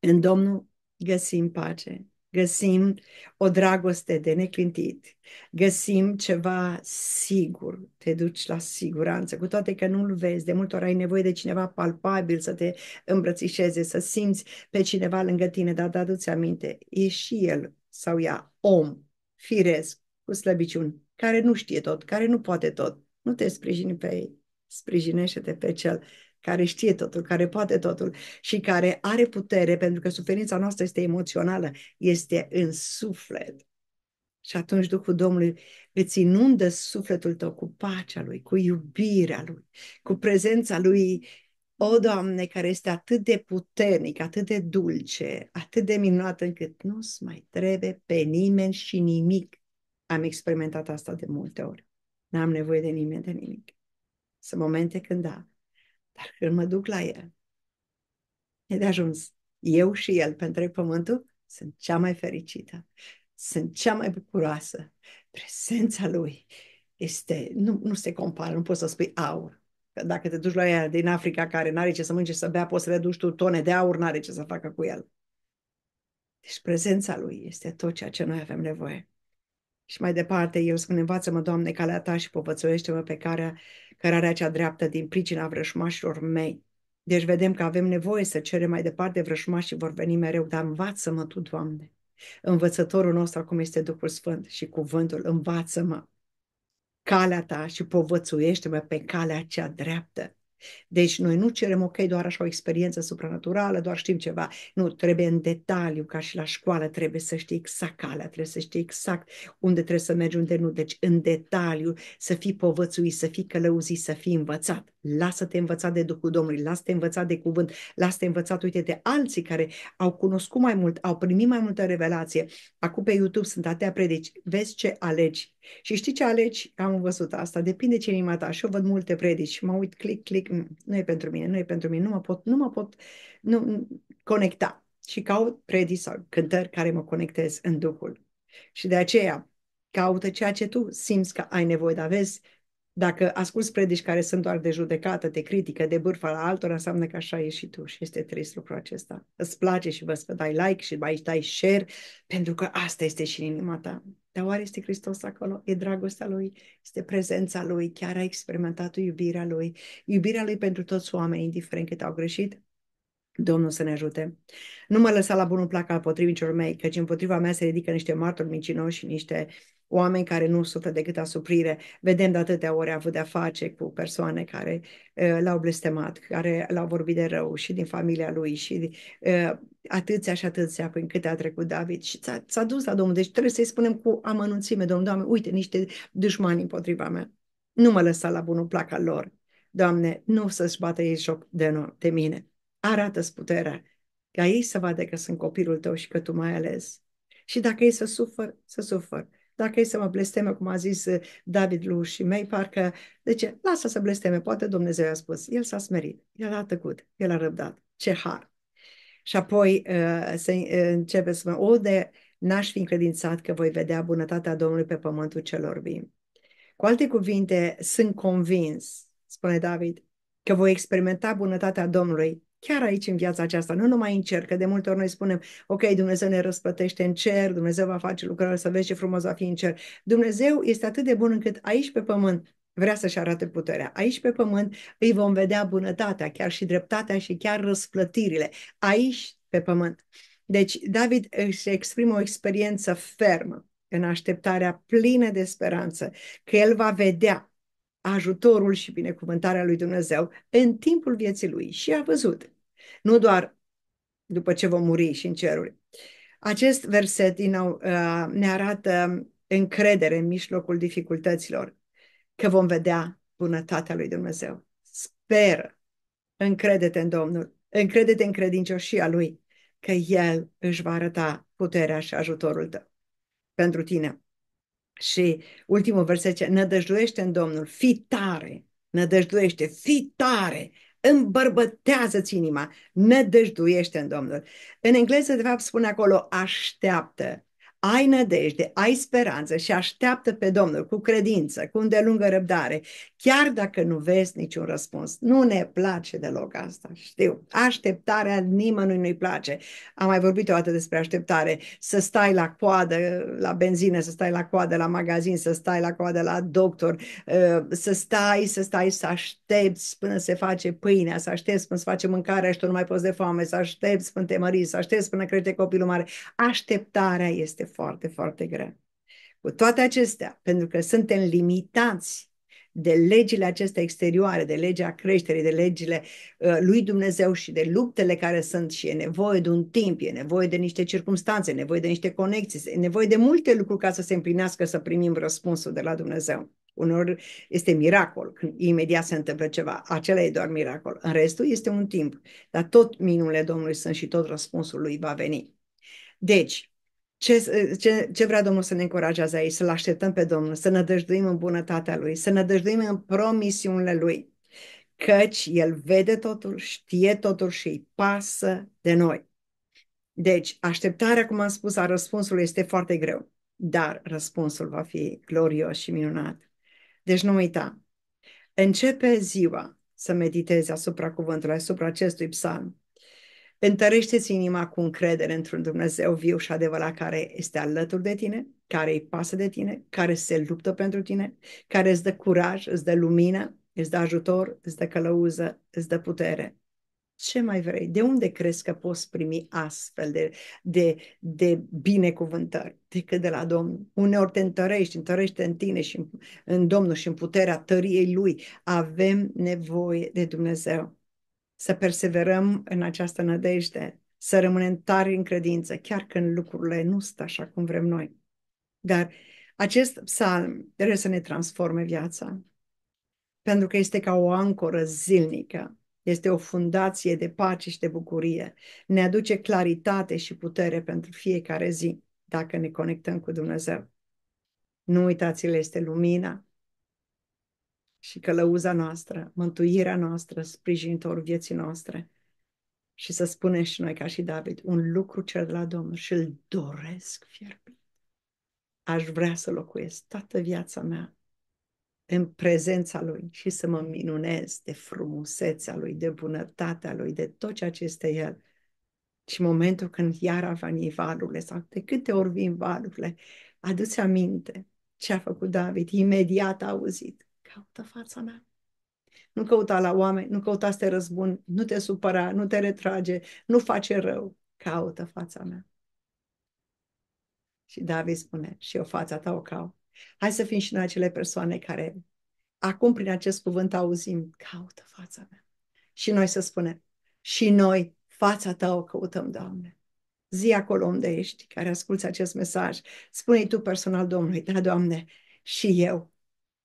În Domnul găsim pace, găsim o dragoste de neclintit, găsim ceva sigur, te duci la siguranță, cu toate că nu-l vezi, de multe ori ai nevoie de cineva palpabil să te îmbrățișeze, să simți pe cineva lângă tine, dar da, du-ți aminte, e și el sau ea om, firesc, cu slăbiciuni, care nu știe tot, care nu poate tot. Nu te sprijini pe ei, sprijinește-te pe cel care știe totul, care poate totul și care are putere, pentru că suferința noastră este emoțională, este în suflet. Și atunci Duhul Domnului îți inundă sufletul tău cu pacea Lui, cu iubirea Lui, cu prezența Lui, o Doamne, care este atât de puternic, atât de dulce, atât de minunată, încât nu-ți mai trebuie pe nimeni și nimic. Am experimentat asta de multe ori. N-am nevoie de nimeni, de nimic. Sunt momente când da, dar când mă duc la el, e de ajuns. Eu și el, pentru pământul, sunt cea mai fericită, sunt cea mai bucuroasă. Prezența lui este, nu, nu se compară, nu poți să spui aur. Că dacă te duci la el din Africa care n-are ce să mănânce, să bea, poți să le duci tu tone de aur, n-are ce să facă cu el. Deci prezența lui este tot ceea ce noi avem nevoie. Și mai departe, el spune, învață-mă, Doamne, calea ta și povățuiește-mă pe care cărarea cea dreaptă din pricina vrășmașilor mei. Deci vedem că avem nevoie să cerem mai departe, vrășmașii vor veni mereu, dar învață-mă Tu, Doamne. Învățătorul nostru acum este Duhul Sfânt și cuvântul, învață-mă calea ta și povățuiește-mă pe calea cea dreaptă. Deci noi nu cerem, ok, doar așa o experiență supranaturală, doar știm ceva. Nu, trebuie în detaliu, ca și la școală, trebuie să știi exact calea, trebuie să știi exact unde trebuie să mergi, unde nu. Deci în detaliu, să fii povățuit, să fii călăuzit, să fii învățat. Lasă-te învățat de Duhul Domnului, lasă-te învățat de cuvânt, lasă-te învățat, uite, de alții care au cunoscut mai mult, au primit mai multă revelație. Acum pe YouTube sunt atâtea predici. Vezi ce alegi, și știi ce alegi? Am văzut asta. Depinde ce inima ta. Și eu văd multe predici. Mă uit, click, click. Mm, nu e pentru mine, nu e pentru mine. Nu mă pot, nu mă pot nu, mm, conecta. Și caut predici sau cântări care mă conectez în Duhul. Și de aceea caută ceea ce tu simți că ai nevoie. Dar vezi, dacă asculți predici care sunt doar de judecată, de critică, de bârfa la altora, înseamnă că așa ești și tu și este trist lucrul acesta. Îți place și vă dai like și mai dai share pentru că asta este și în inima ta. Dar oare este Hristos acolo? E dragostea Lui? Este prezența Lui? Chiar a experimentat iubirea Lui? Iubirea Lui pentru toți oamenii, indiferent cât au greșit? Domnul să ne ajute. Nu mă lăsa la bunul plac al potrivnicilor mei, căci împotriva mea se ridică niște martori mincinoși și niște oameni care nu suferă decât asuprire. Vedem de atâtea ori avut de-a face cu persoane care uh, l-au blestemat, care l-au vorbit de rău și din familia lui și uh, atâția și atâția prin câte a trecut David și s-a, s-a dus la Domnul. Deci trebuie să-i spunem cu amănunțime, Domnul, Doamne, uite, niște dușmani împotriva mea. Nu mă lăsa la bunul plac al lor. Doamne, nu să-și bată ei joc de, no- de mine. Arată-ți puterea ca ei să vadă că sunt copilul tău și că tu m-ai ales. Și dacă ei să sufăr, să sufăr. Dacă e să mă blesteme, cum a zis eh, David lui și mei, parcă, deci, lasă să blesteme, poate Dumnezeu i-a spus. El s-a smerit, el a tăcut, el a răbdat. Ce har! Și apoi uh, se uh, începe să mă, o, de n-aș fi încredințat că voi vedea bunătatea Domnului pe pământul celor vii. Cu alte cuvinte, sunt convins, spune David, că voi experimenta bunătatea Domnului chiar aici în viața aceasta, nu numai în cer, că de multe ori noi spunem, ok, Dumnezeu ne răspătește în cer, Dumnezeu va face lucrările, să vezi ce frumos va fi în cer. Dumnezeu este atât de bun încât aici pe pământ vrea să-și arate puterea. Aici pe pământ îi vom vedea bunătatea, chiar și dreptatea și chiar răsplătirile. Aici pe pământ. Deci David își exprimă o experiență fermă în așteptarea plină de speranță, că el va vedea ajutorul și binecuvântarea lui Dumnezeu în timpul vieții lui și a văzut, nu doar după ce vom muri și în ceruri. Acest verset din nou, uh, ne arată încredere în mijlocul dificultăților, că vom vedea bunătatea lui Dumnezeu. Speră, încredete în Domnul, încredete în credincioșia lui, că El își va arăta puterea și ajutorul tău pentru tine. Și ultimul verset ce nădăjduiește în Domnul, fi tare, nădăjduiește, fi tare, îmbărbătează-ți inima, nădăjduiește în Domnul. În engleză, de fapt, spune acolo, așteaptă ai nădejde, ai speranță și așteaptă pe Domnul cu credință, cu îndelungă răbdare, chiar dacă nu vezi niciun răspuns. Nu ne place deloc asta, știu. Așteptarea nimănui nu-i place. Am mai vorbit o dată despre așteptare. Să stai la coadă la benzină, să stai la coadă la magazin, să stai la coadă la doctor, ă, să stai, să stai, să aștepți până se face pâinea, să aștepți până se face mâncarea și tu nu mai poți de foame, să aștepți până te mări, să aștepți până crește copilul mare. Așteptarea este foarte, foarte grea. Cu toate acestea, pentru că suntem limitați de legile acestea exterioare, de legea creșterii, de legile uh, lui Dumnezeu și de luptele care sunt și e nevoie de un timp, e nevoie de niște circunstanțe, e nevoie de niște conexii, e nevoie de multe lucruri ca să se împlinească, să primim răspunsul de la Dumnezeu. Unor este miracol, când imediat se întâmplă ceva, acela e doar miracol. În restul este un timp, dar tot minunile Domnului sunt și tot răspunsul lui va veni. Deci, ce, ce, ce vrea Domnul să ne încurajeze aici, să-L așteptăm pe Domnul, să ne dăjduim în bunătatea Lui, să ne dăjduim în promisiunile Lui, căci El vede totul, știe totul și îi pasă de noi. Deci, așteptarea, cum am spus, a răspunsului este foarte greu, dar răspunsul va fi glorios și minunat. Deci nu uita, începe ziua să meditezi asupra cuvântului, asupra acestui psalm, Întărește-ți inima cu încredere într-un Dumnezeu viu și adevărat care este alături de tine, care îi pasă de tine, care se luptă pentru tine, care îți dă curaj, îți dă lumină, îți dă ajutor, îți dă călăuză, îți dă putere. Ce mai vrei? De unde crezi că poți primi astfel de, de, de binecuvântări decât de la Domnul? Uneori te întărești, întărește în tine și în, în Domnul și în puterea tăriei Lui. Avem nevoie de Dumnezeu să perseverăm în această nădejde, să rămânem tari în credință, chiar când lucrurile nu sunt așa cum vrem noi. Dar acest psalm trebuie să ne transforme viața, pentru că este ca o ancoră zilnică, este o fundație de pace și de bucurie, ne aduce claritate și putere pentru fiecare zi, dacă ne conectăm cu Dumnezeu. Nu uitați le este lumina și călăuza noastră, mântuirea noastră, sprijinitorul vieții noastre. Și să spunem și noi, ca și David, un lucru cer de la Domnul și îl doresc fierbinte. Aș vrea să locuiesc toată viața mea în prezența Lui și să mă minunez de frumusețea Lui, de bunătatea Lui, de tot ceea ce este El. Și momentul când iar veni valurile sau de câte ori vin valurile, aduți aminte ce a făcut David, imediat a auzit caută fața mea. Nu căuta la oameni, nu căuta să te răzbun, nu te supăra, nu te retrage, nu face rău. Caută fața mea. Și David spune, și eu fața ta o caut. Hai să fim și noi acele persoane care acum prin acest cuvânt auzim, caută fața mea. Și noi să spunem, și noi fața ta o căutăm, Doamne. Zi acolo unde ești, care asculți acest mesaj. Spune-i tu personal Domnului, da, Doamne, și eu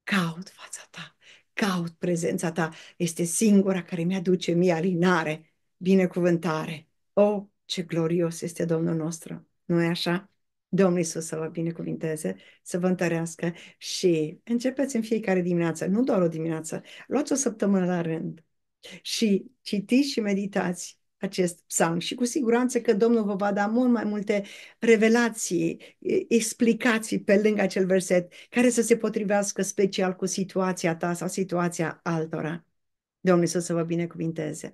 Caut fața ta, caut prezența ta. Este singura care mi-aduce mie alinare, binecuvântare. O, oh, ce glorios este Domnul nostru, nu e așa? Domnul Iisus să vă binecuvinteze, să vă întărească și începeți în fiecare dimineață, nu doar o dimineață, luați o săptămână la rând și citiți și meditați acest psalm și cu siguranță că Domnul vă va da mult mai multe revelații, explicații pe lângă acel verset care să se potrivească special cu situația ta sau situația altora. Domnul Iisus să vă binecuvinteze!